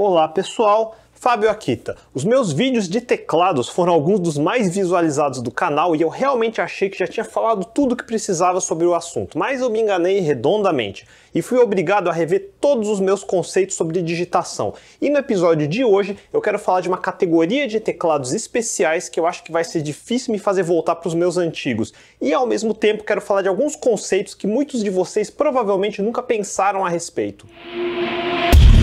Olá pessoal, Fábio Akita. Os meus vídeos de teclados foram alguns dos mais visualizados do canal e eu realmente achei que já tinha falado tudo o que precisava sobre o assunto, mas eu me enganei redondamente e fui obrigado a rever todos os meus conceitos sobre digitação. E no episódio de hoje eu quero falar de uma categoria de teclados especiais que eu acho que vai ser difícil me fazer voltar para os meus antigos. E ao mesmo tempo quero falar de alguns conceitos que muitos de vocês provavelmente nunca pensaram a respeito. Música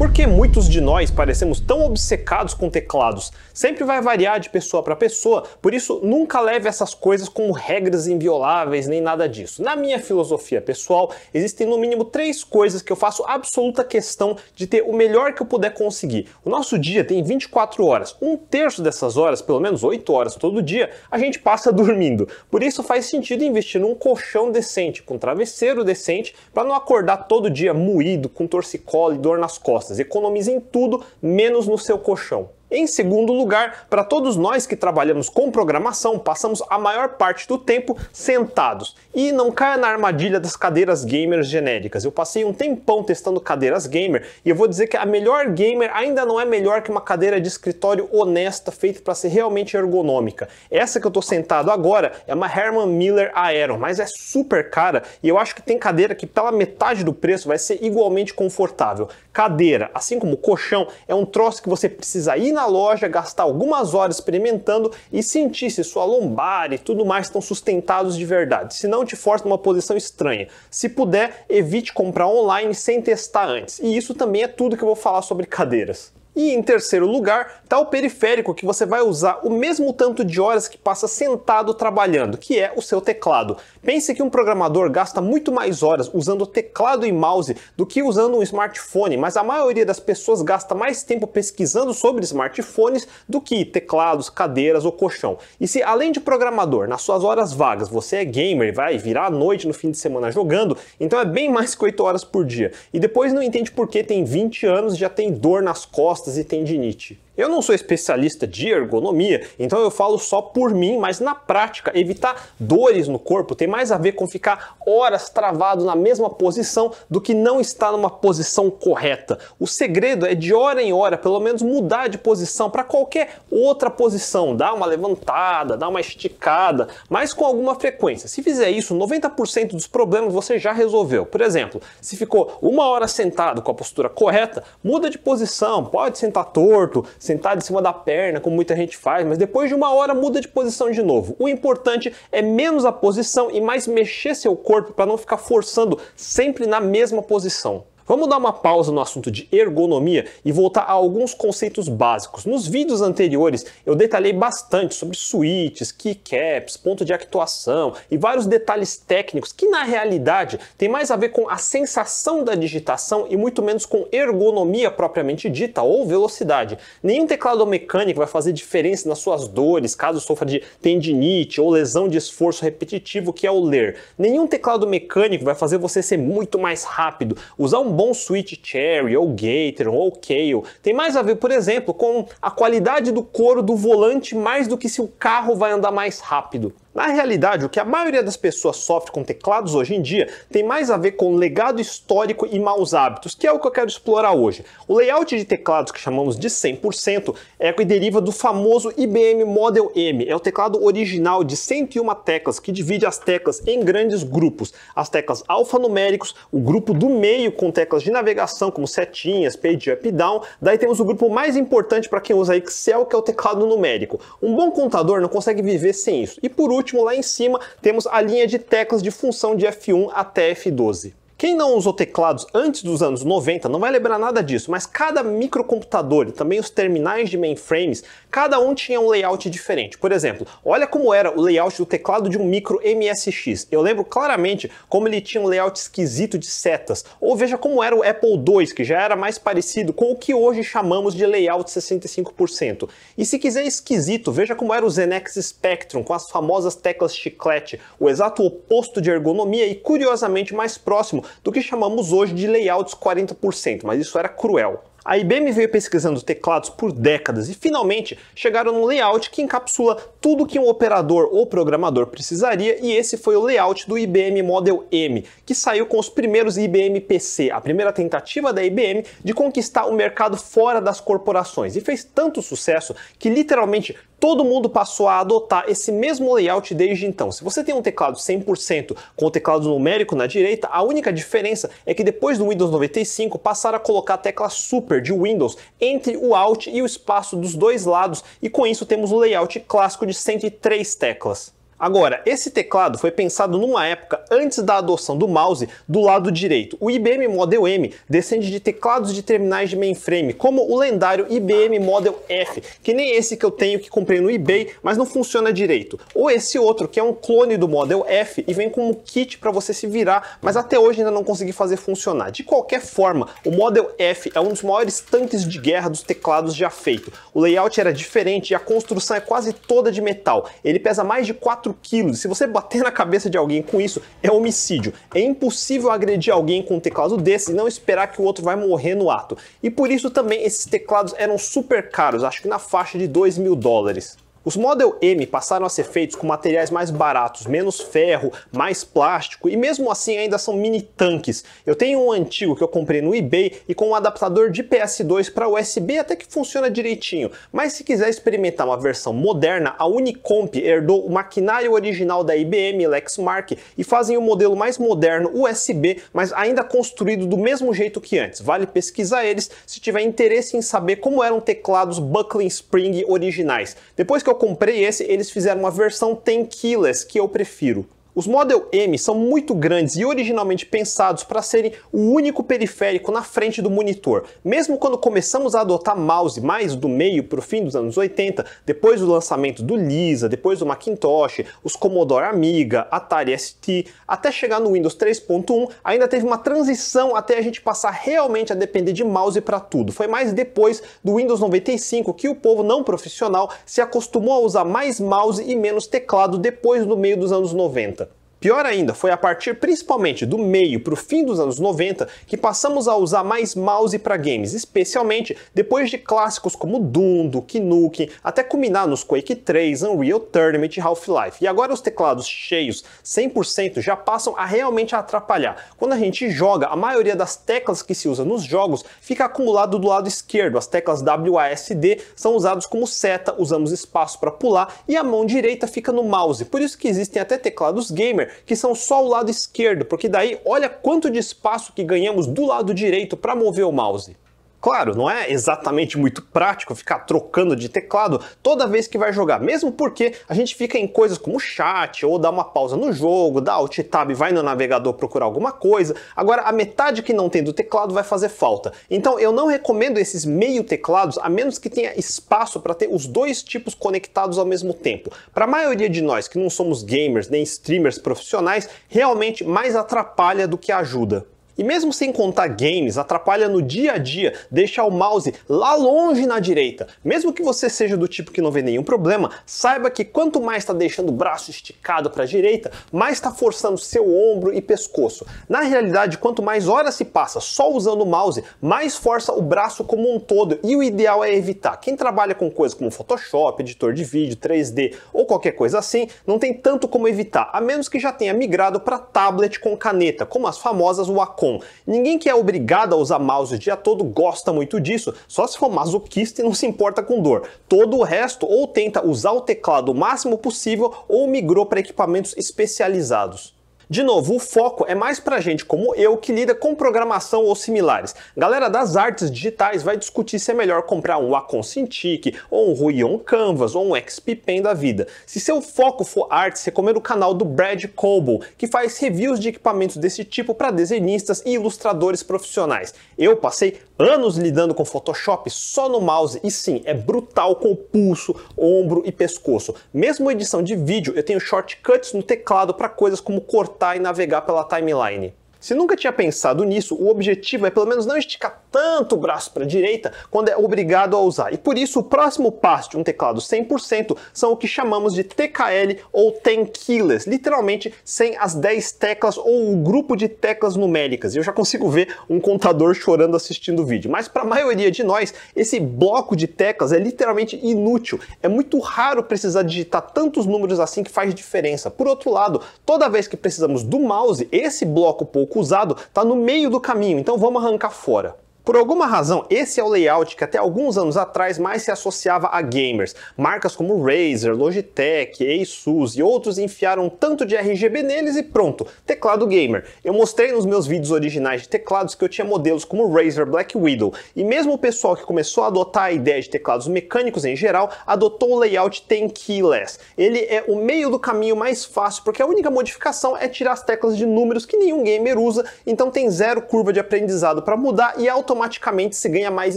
Por que muitos de nós parecemos tão obcecados com teclados? Sempre vai variar de pessoa para pessoa, por isso nunca leve essas coisas como regras invioláveis nem nada disso. Na minha filosofia pessoal, existem no mínimo três coisas que eu faço absoluta questão de ter o melhor que eu puder conseguir. O nosso dia tem 24 horas. Um terço dessas horas, pelo menos 8 horas todo dia, a gente passa dormindo. Por isso faz sentido investir num colchão decente, com um travesseiro decente, para não acordar todo dia moído, com torcicolo e dor nas costas costas. em tudo, menos no seu colchão. Em segundo lugar, para todos nós que trabalhamos com programação, passamos a maior parte do tempo sentados. E não caia na armadilha das cadeiras gamers genéricas. Eu passei um tempão testando cadeiras gamer e eu vou dizer que a melhor gamer ainda não é melhor que uma cadeira de escritório honesta feita para ser realmente ergonômica. Essa que eu estou sentado agora é uma Herman Miller Aero, mas é super cara e eu acho que tem cadeira que pela metade do preço vai ser igualmente confortável. Cadeira, assim como colchão, é um troço que você precisa ir na na loja, gastar algumas horas experimentando e sentir se sua lombar e tudo mais estão sustentados de verdade. Se não, te força numa posição estranha. Se puder, evite comprar online sem testar antes. E isso também é tudo que eu vou falar sobre cadeiras. E em terceiro lugar, está o periférico que você vai usar o mesmo tanto de horas que passa sentado trabalhando, que é o seu teclado. Pense que um programador gasta muito mais horas usando teclado e mouse do que usando um smartphone, mas a maioria das pessoas gasta mais tempo pesquisando sobre smartphones do que teclados, cadeiras ou colchão. E se além de programador, nas suas horas vagas, você é gamer e vai virar à noite no fim de semana jogando, então é bem mais que 8 horas por dia. E depois não entende por que tem 20 anos e já tem dor nas costas e tendinite. Eu não sou especialista de ergonomia, então eu falo só por mim, mas na prática, evitar dores no corpo tem mais a ver com ficar horas travado na mesma posição do que não estar numa posição correta. O segredo é de hora em hora, pelo menos mudar de posição para qualquer outra posição, dar uma levantada, dar uma esticada, mas com alguma frequência. Se fizer isso, 90% dos problemas você já resolveu. Por exemplo, se ficou uma hora sentado com a postura correta, muda de posição, pode sentar torto, se sentado em cima da perna, como muita gente faz, mas depois de uma hora muda de posição de novo. O importante é menos a posição e mais mexer seu corpo para não ficar forçando sempre na mesma posição. Vamos dar uma pausa no assunto de ergonomia e voltar a alguns conceitos básicos. Nos vídeos anteriores eu detalhei bastante sobre switches, keycaps, ponto de actuação e vários detalhes técnicos que na realidade tem mais a ver com a sensação da digitação e muito menos com ergonomia propriamente dita ou velocidade. Nenhum teclado mecânico vai fazer diferença nas suas dores, caso sofra de tendinite ou lesão de esforço repetitivo que é o ler. Nenhum teclado mecânico vai fazer você ser muito mais rápido. Usar um bom sweet cherry, ou gator, ou kale, tem mais a ver, por exemplo, com a qualidade do couro do volante mais do que se o carro vai andar mais rápido. Na realidade, o que a maioria das pessoas sofre com teclados hoje em dia tem mais a ver com legado histórico e maus hábitos, que é o que eu quero explorar hoje. O layout de teclados que chamamos de 100% é que deriva do famoso IBM Model M. É o teclado original de 101 teclas que divide as teclas em grandes grupos. As teclas alfanuméricos, o grupo do meio com teclas de navegação como setinhas, page up e down. Daí temos o grupo mais importante para quem usa Excel, que é o teclado numérico. Um bom contador não consegue viver sem isso. E por último, lá em cima, temos a linha de teclas de função de F1 até F12. Quem não usou teclados antes dos anos 90 não vai lembrar nada disso, mas cada microcomputador e também os terminais de mainframes, cada um tinha um layout diferente. Por exemplo, olha como era o layout do teclado de um micro MSX. Eu lembro claramente como ele tinha um layout esquisito de setas. Ou veja como era o Apple II, que já era mais parecido com o que hoje chamamos de layout 65%. E se quiser esquisito, veja como era o Zenex Spectrum, com as famosas teclas chiclete, o exato oposto de ergonomia e curiosamente mais próximo do que chamamos hoje de layouts 40%, mas isso era cruel. A IBM veio pesquisando teclados por décadas e finalmente chegaram no layout que encapsula tudo que um operador ou programador precisaria, e esse foi o layout do IBM Model M, que saiu com os primeiros IBM PC, a primeira tentativa da IBM de conquistar o mercado fora das corporações, e fez tanto sucesso que literalmente todo mundo passou a adotar esse mesmo layout desde então. Se você tem um teclado 100% com o teclado numérico na direita, a única diferença é que depois do Windows 95 passaram a colocar a tecla Super de Windows entre o Alt e o espaço dos dois lados e com isso temos o um layout clássico de 103 teclas. Agora, esse teclado foi pensado numa época antes da adoção do mouse do lado direito. O IBM Model M descende de teclados de terminais de mainframe, como o lendário IBM Model F, que nem esse que eu tenho que comprei no eBay, mas não funciona direito. Ou esse outro, que é um clone do Model F e vem com um kit para você se virar, mas até hoje ainda não consegui fazer funcionar. De qualquer forma, o Model F é um dos maiores tanques de guerra dos teclados já feito. O layout era diferente e a construção é quase toda de metal. Ele pesa mais de 4 4 quilos. Se você bater na cabeça de alguém com isso, é homicídio. É impossível agredir alguém com um teclado desse e não esperar que o outro vai morrer no ato. E por isso também esses teclados eram super caros, acho que na faixa de 2 mil dólares. Os Model M passaram a ser feitos com materiais mais baratos, menos ferro, mais plástico e mesmo assim ainda são mini tanques. Eu tenho um antigo que eu comprei no eBay e com um adaptador de PS2 para USB até que funciona direitinho, mas se quiser experimentar uma versão moderna, a Unicomp herdou o maquinário original da IBM Lexmark e fazem o um modelo mais moderno USB, mas ainda construído do mesmo jeito que antes. Vale pesquisar eles se tiver interesse em saber como eram teclados Buckling Spring originais. Depois que que eu comprei esse, eles fizeram uma versão tankless, que eu prefiro. Os Model M são muito grandes e originalmente pensados para serem o único periférico na frente do monitor. Mesmo quando começamos a adotar mouse mais do meio para o fim dos anos 80, depois do lançamento do Lisa, depois do Macintosh, os Commodore Amiga, Atari ST, até chegar no Windows 3.1, ainda teve uma transição até a gente passar realmente a depender de mouse para tudo. Foi mais depois do Windows 95 que o povo não profissional se acostumou a usar mais mouse e menos teclado depois do meio dos anos 90. Pior ainda, foi a partir principalmente do meio para o fim dos anos 90 que passamos a usar mais mouse para games, especialmente depois de clássicos como Doom, Duke Nukem, até culminar nos Quake 3, Unreal Tournament e Half-Life. E agora os teclados cheios 100% já passam a realmente atrapalhar. Quando a gente joga, a maioria das teclas que se usa nos jogos fica acumulado do lado esquerdo. As teclas WASD são usadas como seta, usamos espaço para pular e a mão direita fica no mouse. Por isso que existem até teclados gamer que são só o lado esquerdo, porque daí olha quanto de espaço que ganhamos do lado direito para mover o mouse. Claro, não é exatamente muito prático ficar trocando de teclado toda vez que vai jogar, mesmo porque a gente fica em coisas como chat, ou dá uma pausa no jogo, dá alt tab, vai no navegador procurar alguma coisa. Agora, a metade que não tem do teclado vai fazer falta. Então, eu não recomendo esses meio teclados, a menos que tenha espaço para ter os dois tipos conectados ao mesmo tempo. Para a maioria de nós que não somos gamers nem streamers profissionais, realmente mais atrapalha do que ajuda. E mesmo sem contar games, atrapalha no dia a dia, deixar o mouse lá longe na direita. Mesmo que você seja do tipo que não vê nenhum problema, saiba que quanto mais está deixando o braço esticado para a direita, mais está forçando seu ombro e pescoço. Na realidade, quanto mais horas se passa só usando o mouse, mais força o braço como um todo e o ideal é evitar. Quem trabalha com coisas como Photoshop, editor de vídeo, 3D ou qualquer coisa assim, não tem tanto como evitar, a menos que já tenha migrado para tablet com caneta, como as famosas Wacom. Ninguém que é obrigado a usar mouse o dia todo gosta muito disso, só se for masoquista e não se importa com dor. Todo o resto ou tenta usar o teclado o máximo possível ou migrou para equipamentos especializados. De novo, o foco é mais pra gente como eu que lida com programação ou similares. Galera das artes digitais vai discutir se é melhor comprar um Wacom Cintiq, ou um Ruion Canvas, ou um XP Pen da vida. Se seu foco for artes, recomendo o canal do Brad Coble, que faz reviews de equipamentos desse tipo para desenhistas e ilustradores profissionais. Eu passei anos lidando com Photoshop só no mouse e sim, é brutal com o pulso, ombro e pescoço. Mesmo edição de vídeo, eu tenho shortcuts no teclado para coisas como cortar e navegar pela timeline. Se nunca tinha pensado nisso, o objetivo é pelo menos não esticar tanto o braço para a direita quando é obrigado a usar. E por isso, o próximo passo de um teclado 100% são o que chamamos de TKL ou Keyless, literalmente sem as 10 teclas ou o grupo de teclas numéricas. E eu já consigo ver um contador chorando assistindo o vídeo. Mas para a maioria de nós, esse bloco de teclas é literalmente inútil. É muito raro precisar digitar tantos números assim que faz diferença. Por outro lado, toda vez que precisamos do mouse, esse bloco pouco pouco usado, está no meio do caminho, então vamos arrancar fora. Por alguma razão, esse é o layout que até alguns anos atrás mais se associava a gamers. Marcas como Razer, Logitech, Asus e outros enfiaram um tanto de RGB neles e pronto, teclado gamer. Eu mostrei nos meus vídeos originais de teclados que eu tinha modelos como Razer Black Widow, e mesmo o pessoal que começou a adotar a ideia de teclados mecânicos em geral, adotou o layout Ten Keyless. Ele é o meio do caminho mais fácil, porque a única modificação é tirar as teclas de números que nenhum gamer usa, então tem zero curva de aprendizado para mudar e auto automaticamente se ganha mais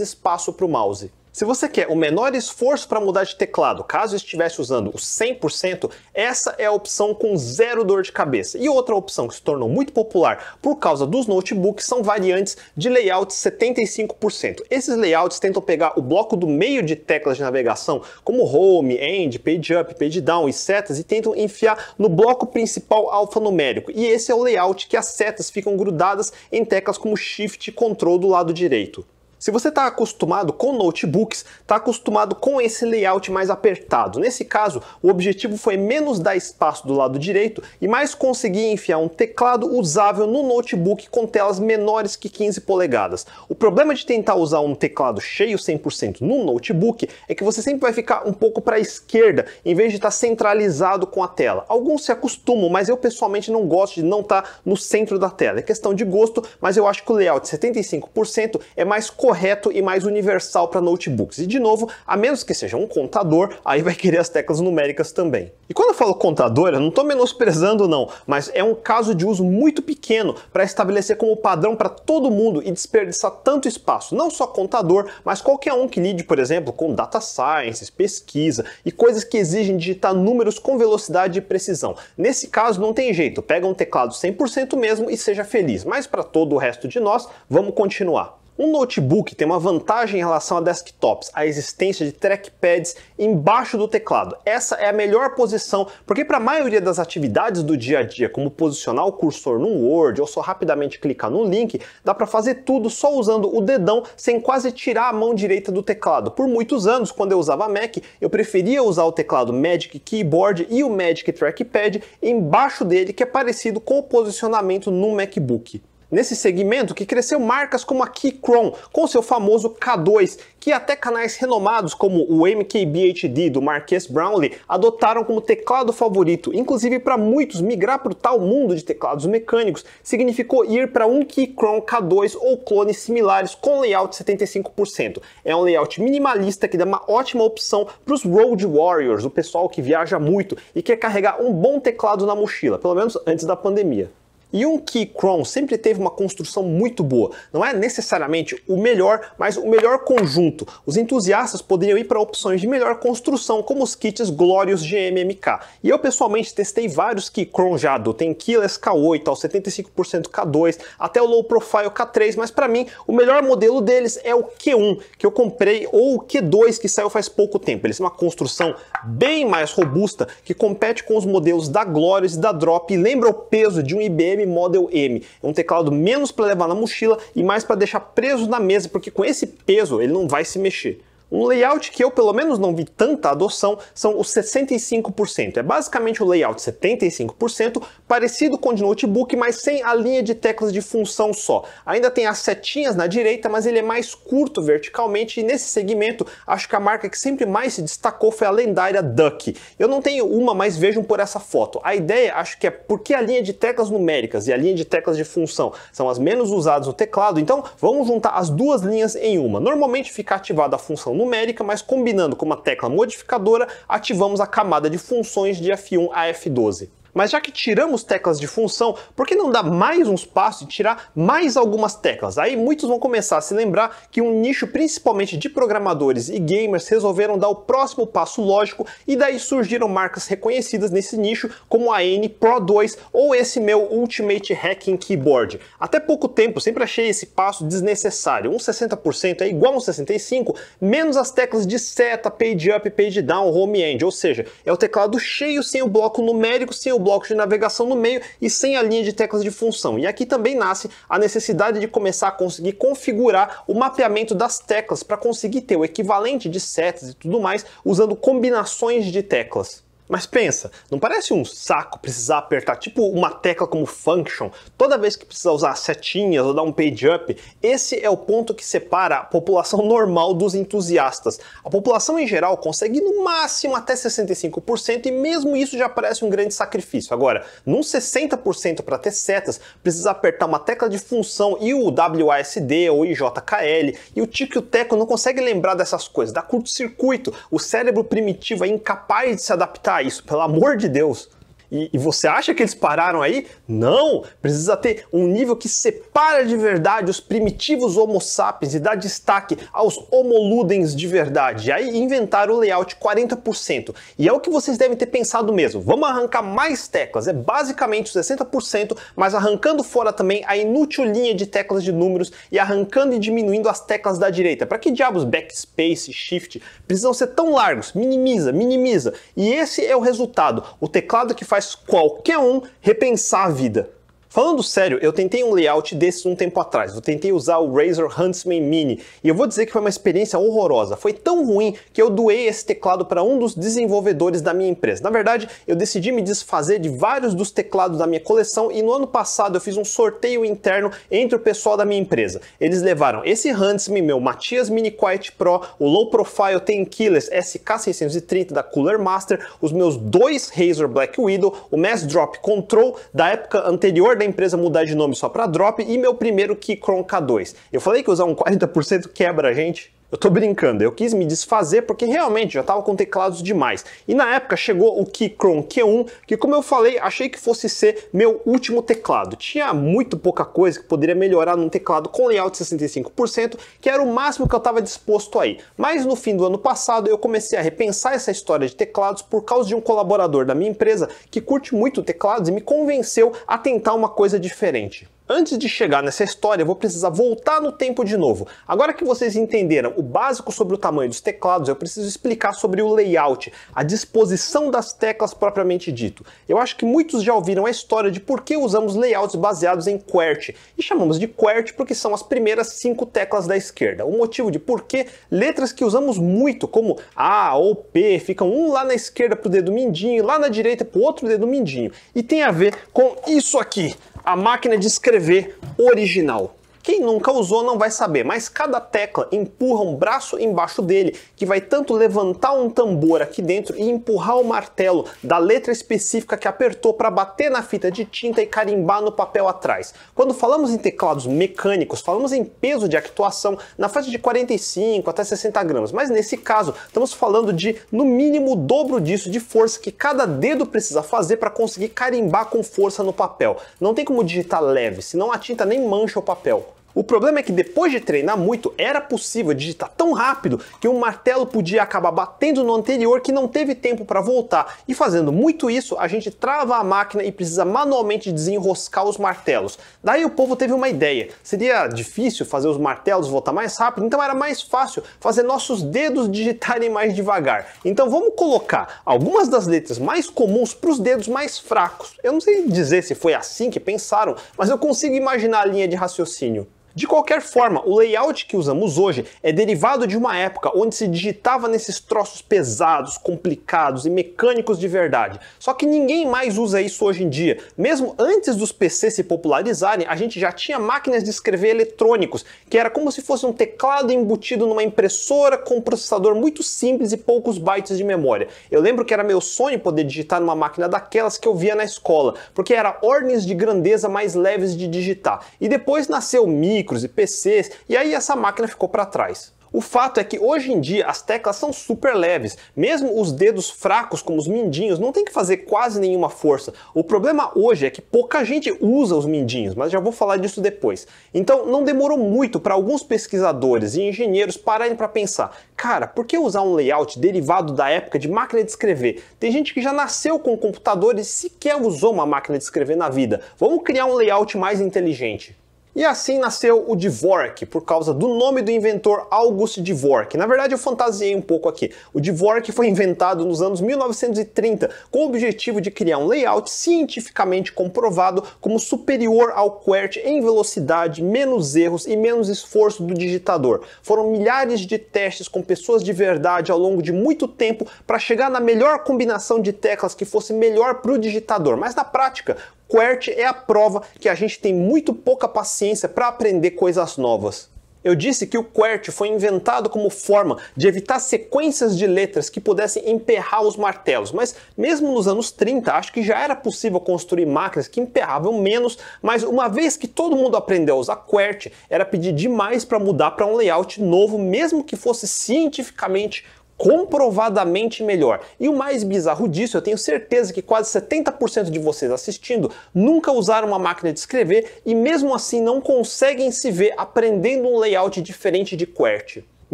espaço para o mouse. Se você quer o menor esforço para mudar de teclado, caso estivesse usando o 100%, essa é a opção com zero dor de cabeça. E outra opção que se tornou muito popular por causa dos notebooks são variantes de layout 75%. Esses layouts tentam pegar o bloco do meio de teclas de navegação, como home, end, page up, page down e setas, e tentam enfiar no bloco principal alfanumérico. E esse é o layout que as setas ficam grudadas em teclas como shift e control do lado direito. Se você está acostumado com notebooks, está acostumado com esse layout mais apertado. Nesse caso, o objetivo foi menos dar espaço do lado direito e mais conseguir enfiar um teclado usável no notebook com telas menores que 15 polegadas. O problema de tentar usar um teclado cheio 100% no notebook é que você sempre vai ficar um pouco para a esquerda, em vez de estar tá centralizado com a tela. Alguns se acostumam, mas eu pessoalmente não gosto de não estar tá no centro da tela. É questão de gosto, mas eu acho que o layout 75% é mais correto correto e mais universal para notebooks. E de novo, a menos que seja um contador, aí vai querer as teclas numéricas também. E quando eu falo contador, eu não estou menosprezando não, mas é um caso de uso muito pequeno para estabelecer como padrão para todo mundo e desperdiçar tanto espaço, não só contador, mas qualquer um que lide, por exemplo, com data science, pesquisa e coisas que exigem digitar números com velocidade e precisão. Nesse caso não tem jeito, pega um teclado 100% mesmo e seja feliz. Mas para todo o resto de nós, vamos continuar. Um notebook tem uma vantagem em relação a desktops, a existência de trackpads embaixo do teclado. Essa é a melhor posição, porque para a maioria das atividades do dia a dia, como posicionar o cursor no Word ou só rapidamente clicar no link, dá para fazer tudo só usando o dedão, sem quase tirar a mão direita do teclado. Por muitos anos, quando eu usava Mac, eu preferia usar o teclado Magic Keyboard e o Magic Trackpad embaixo dele, que é parecido com o posicionamento no MacBook. Nesse segmento que cresceu marcas como a Keychron, com seu famoso K2, que até canais renomados como o MKBHD do Marques Brownlee adotaram como teclado favorito. Inclusive para muitos migrar para o tal mundo de teclados mecânicos significou ir para um Keychron K2 ou clones similares com layout 75%. É um layout minimalista que dá uma ótima opção para os road warriors, o pessoal que viaja muito e quer carregar um bom teclado na mochila, pelo menos antes da pandemia. E um Key Crown sempre teve uma construção muito boa. Não é necessariamente o melhor, mas o melhor conjunto. Os entusiastas poderiam ir para opções de melhor construção, como os kits Glorious GMMK. E eu pessoalmente testei vários Key Crown já, do tem Keyless K8 ao 75% K2, até o Low Profile K3, mas para mim o melhor modelo deles é o Q1, que eu comprei, ou o Q2, que saiu faz pouco tempo. Eles têm uma construção bem mais robusta, que compete com os modelos da Glorious e da Drop, e lembra o peso de um IBM Model M. É um teclado menos para levar na mochila e mais para deixar preso na mesa, porque com esse peso ele não vai se mexer. Um layout que eu pelo menos não vi tanta adoção são os 65%. É basicamente o layout 75%, parecido com o de notebook, mas sem a linha de teclas de função só. Ainda tem as setinhas na direita, mas ele é mais curto verticalmente e nesse segmento acho que a marca que sempre mais se destacou foi a lendária Duck. Eu não tenho uma, mas vejam por essa foto. A ideia acho que é porque a linha de teclas numéricas e a linha de teclas de função são as menos usadas no teclado, então vamos juntar as duas linhas em uma. Normalmente fica ativada a função numérica, mas combinando com uma tecla modificadora, ativamos a camada de funções de F1 a F12. Mas já que tiramos teclas de função, por que não dar mais uns passos e tirar mais algumas teclas? Aí muitos vão começar a se lembrar que um nicho principalmente de programadores e gamers resolveram dar o próximo passo lógico e daí surgiram marcas reconhecidas nesse nicho como a N Pro 2 ou esse meu Ultimate Hacking Keyboard. Até pouco tempo sempre achei esse passo desnecessário. Um 60% é igual a um 65, menos as teclas de seta, page up, page down, home end, ou seja, é o teclado cheio sem o bloco numérico, sem o blocos de navegação no meio e sem a linha de teclas de função. E aqui também nasce a necessidade de começar a conseguir configurar o mapeamento das teclas para conseguir ter o equivalente de setas e tudo mais usando combinações de teclas. Mas pensa, não parece um saco precisar apertar tipo uma tecla como function toda vez que precisa usar setinhas ou dar um page up? Esse é o ponto que separa a população normal dos entusiastas. A população em geral consegue no máximo até 65% e mesmo isso já parece um grande sacrifício. Agora, num 60% para ter setas, precisa apertar uma tecla de função e o WASD ou IJKL e o tico e o teco não consegue lembrar dessas coisas, dá curto-circuito, o cérebro primitivo é incapaz de se adaptar isso, pelo amor de Deus e, e você acha que eles pararam aí? Não! Precisa ter um nível que separa de verdade os primitivos Homo sapiens e dá destaque aos Homoludens de verdade. E aí inventaram o layout 40%. E é o que vocês devem ter pensado mesmo. Vamos arrancar mais teclas. É basicamente 60%, mas arrancando fora também a inútil linha de teclas de números e arrancando e diminuindo as teclas da direita. Para que diabos backspace, shift precisam ser tão largos? Minimiza, minimiza. E esse é o resultado. O teclado que faz faz qualquer um repensar a vida. Falando sério, eu tentei um layout desses um tempo atrás. Eu tentei usar o Razer Huntsman Mini e eu vou dizer que foi uma experiência horrorosa. Foi tão ruim que eu doei esse teclado para um dos desenvolvedores da minha empresa. Na verdade, eu decidi me desfazer de vários dos teclados da minha coleção e no ano passado eu fiz um sorteio interno entre o pessoal da minha empresa. Eles levaram esse Huntsman, meu Matias Mini Quiet Pro, o Low Profile Killers SK630 da Cooler Master, os meus dois Razer Black Widow, o Mass Drop Control da época anterior da a empresa mudar de nome só para Drop e meu primeiro Keychron K2. Eu falei que usar um 40% quebra a gente? Eu tô brincando, eu quis me desfazer porque realmente já tava com teclados demais. E na época chegou o Keychron Q1, que como eu falei, achei que fosse ser meu último teclado. Tinha muito pouca coisa que poderia melhorar num teclado com layout 65%, que era o máximo que eu estava disposto aí. Mas no fim do ano passado eu comecei a repensar essa história de teclados por causa de um colaborador da minha empresa que curte muito teclados e me convenceu a tentar uma coisa diferente. Antes de chegar nessa história, eu vou precisar voltar no tempo de novo. Agora que vocês entenderam o básico sobre o tamanho dos teclados, eu preciso explicar sobre o layout, a disposição das teclas propriamente dito. Eu acho que muitos já ouviram a história de por que usamos layouts baseados em QWERTY, e chamamos de QWERTY porque são as primeiras cinco teclas da esquerda. O motivo de por que letras que usamos muito, como A ou P, ficam um lá na esquerda para o dedo mindinho, lá na direita para o outro dedo mindinho. E tem a ver com isso aqui a máquina de escrever original. Quem nunca usou não vai saber, mas cada tecla empurra um braço embaixo dele, que vai tanto levantar um tambor aqui dentro e empurrar o martelo da letra específica que apertou para bater na fita de tinta e carimbar no papel atrás. Quando falamos em teclados mecânicos, falamos em peso de actuação na faixa de 45 até 60 gramas, mas nesse caso estamos falando de no mínimo o dobro disso de força que cada dedo precisa fazer para conseguir carimbar com força no papel. Não tem como digitar leve, senão a tinta nem mancha o papel. O problema é que depois de treinar muito, era possível digitar tão rápido que um martelo podia acabar batendo no anterior que não teve tempo para voltar. E fazendo muito isso, a gente trava a máquina e precisa manualmente desenroscar os martelos. Daí o povo teve uma ideia. Seria difícil fazer os martelos voltar mais rápido, então era mais fácil fazer nossos dedos digitarem mais devagar. Então vamos colocar algumas das letras mais comuns para os dedos mais fracos. Eu não sei dizer se foi assim que pensaram, mas eu consigo imaginar a linha de raciocínio. De qualquer forma, o layout que usamos hoje é derivado de uma época onde se digitava nesses troços pesados, complicados e mecânicos de verdade. Só que ninguém mais usa isso hoje em dia. Mesmo antes dos PCs se popularizarem, a gente já tinha máquinas de escrever eletrônicos, que era como se fosse um teclado embutido numa impressora com um processador muito simples e poucos bytes de memória. Eu lembro que era meu sonho poder digitar numa máquina daquelas que eu via na escola, porque era ordens de grandeza mais leves de digitar. E depois nasceu o Mi, micros e PCs, e aí essa máquina ficou para trás. O fato é que hoje em dia as teclas são super leves, mesmo os dedos fracos como os mindinhos não tem que fazer quase nenhuma força. O problema hoje é que pouca gente usa os mindinhos, mas já vou falar disso depois. Então não demorou muito para alguns pesquisadores e engenheiros pararem para pensar, cara, por que usar um layout derivado da época de máquina de escrever? Tem gente que já nasceu com computadores e sequer usou uma máquina de escrever na vida. Vamos criar um layout mais inteligente. E assim nasceu o Dvorak, por causa do nome do inventor August Dvorak. Na verdade, eu fantasiei um pouco aqui. O Dvorak foi inventado nos anos 1930 com o objetivo de criar um layout cientificamente comprovado como superior ao QWERTY em velocidade, menos erros e menos esforço do digitador. Foram milhares de testes com pessoas de verdade ao longo de muito tempo para chegar na melhor combinação de teclas que fosse melhor para o digitador. Mas na prática, QWERTY é a prova que a gente tem muito pouca paciência para aprender coisas novas. Eu disse que o QWERTY foi inventado como forma de evitar sequências de letras que pudessem emperrar os martelos, mas mesmo nos anos 30 acho que já era possível construir máquinas que emperravam menos, mas uma vez que todo mundo aprendeu a usar QWERTY, era pedir demais para mudar para um layout novo, mesmo que fosse cientificamente comprovadamente melhor. E o mais bizarro disso, eu tenho certeza que quase 70% de vocês assistindo nunca usaram uma máquina de escrever e mesmo assim não conseguem se ver aprendendo um layout diferente de QWERTY.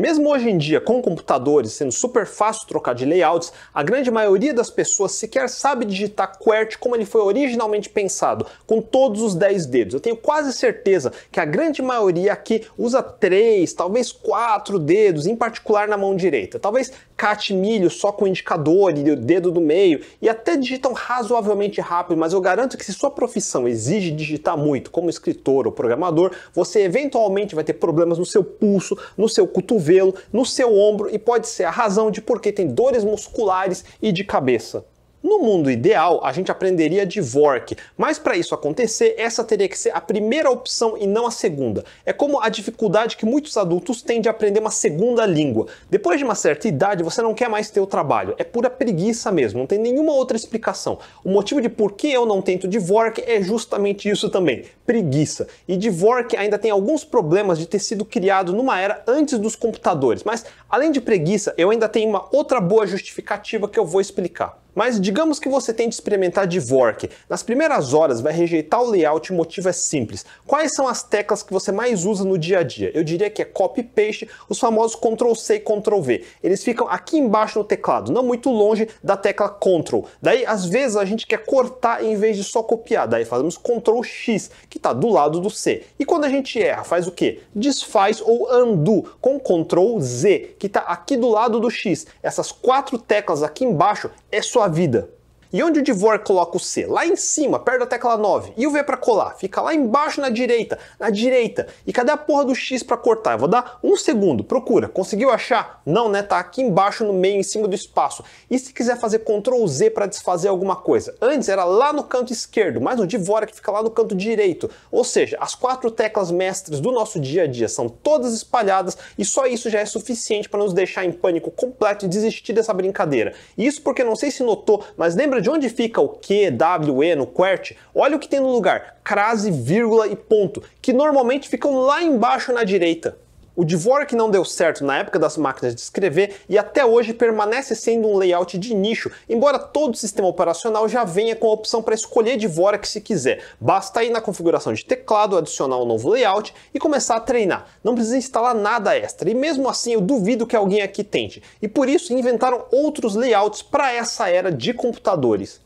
Mesmo hoje em dia, com computadores sendo super fácil trocar de layouts, a grande maioria das pessoas sequer sabe digitar QWERTY como ele foi originalmente pensado, com todos os 10 dedos. Eu tenho quase certeza que a grande maioria aqui usa 3, talvez 4 dedos, em particular na mão direita. Talvez cate milho só com o indicador e o dedo do meio, e até digitam razoavelmente rápido, mas eu garanto que se sua profissão exige digitar muito, como escritor ou programador, você eventualmente vai ter problemas no seu pulso, no seu cotovelo, no seu ombro, e pode ser a razão de por que tem dores musculares e de cabeça. No mundo ideal, a gente aprenderia de Vork, mas para isso acontecer, essa teria que ser a primeira opção e não a segunda. É como a dificuldade que muitos adultos têm de aprender uma segunda língua. Depois de uma certa idade, você não quer mais ter o trabalho, é pura preguiça mesmo, não tem nenhuma outra explicação. O motivo de por que eu não tento de Vork é justamente isso também preguiça. E Dvorak ainda tem alguns problemas de ter sido criado numa era antes dos computadores, mas além de preguiça, eu ainda tenho uma outra boa justificativa que eu vou explicar. Mas digamos que você tente experimentar Dvorak. Nas primeiras horas vai rejeitar o layout e o motivo é simples. Quais são as teclas que você mais usa no dia a dia? Eu diria que é copy paste, os famosos Ctrl C e Ctrl V. Eles ficam aqui embaixo no teclado, não muito longe da tecla Ctrl. Daí às vezes a gente quer cortar em vez de só copiar, daí fazemos Ctrl X, que está do lado do C. E quando a gente erra, faz o quê? Desfaz ou undo com Ctrl Z, que está aqui do lado do X. Essas quatro teclas aqui embaixo é sua vida. E onde o de coloca o C? Lá em cima, perto da tecla 9. E o V para colar? Fica lá embaixo na direita, na direita. E cadê a porra do X para cortar? Eu vou dar um segundo, procura. Conseguiu achar? Não, né? Tá aqui embaixo no meio, em cima do espaço. E se quiser fazer Ctrl Z para desfazer alguma coisa? Antes era lá no canto esquerdo, mas o de é que fica lá no canto direito. Ou seja, as quatro teclas mestres do nosso dia a dia são todas espalhadas e só isso já é suficiente para nos deixar em pânico completo e desistir dessa brincadeira. Isso porque não sei se notou, mas lembra de onde fica o Q, W, E no QWERT, Olha o que tem no lugar, crase, vírgula e ponto, que normalmente ficam lá embaixo na direita. O Dvorak não deu certo na época das máquinas de escrever e até hoje permanece sendo um layout de nicho, embora todo o sistema operacional já venha com a opção para escolher Dvorak se quiser. Basta ir na configuração de teclado, adicionar um novo layout e começar a treinar. Não precisa instalar nada extra, e mesmo assim eu duvido que alguém aqui tente. E por isso inventaram outros layouts para essa era de computadores.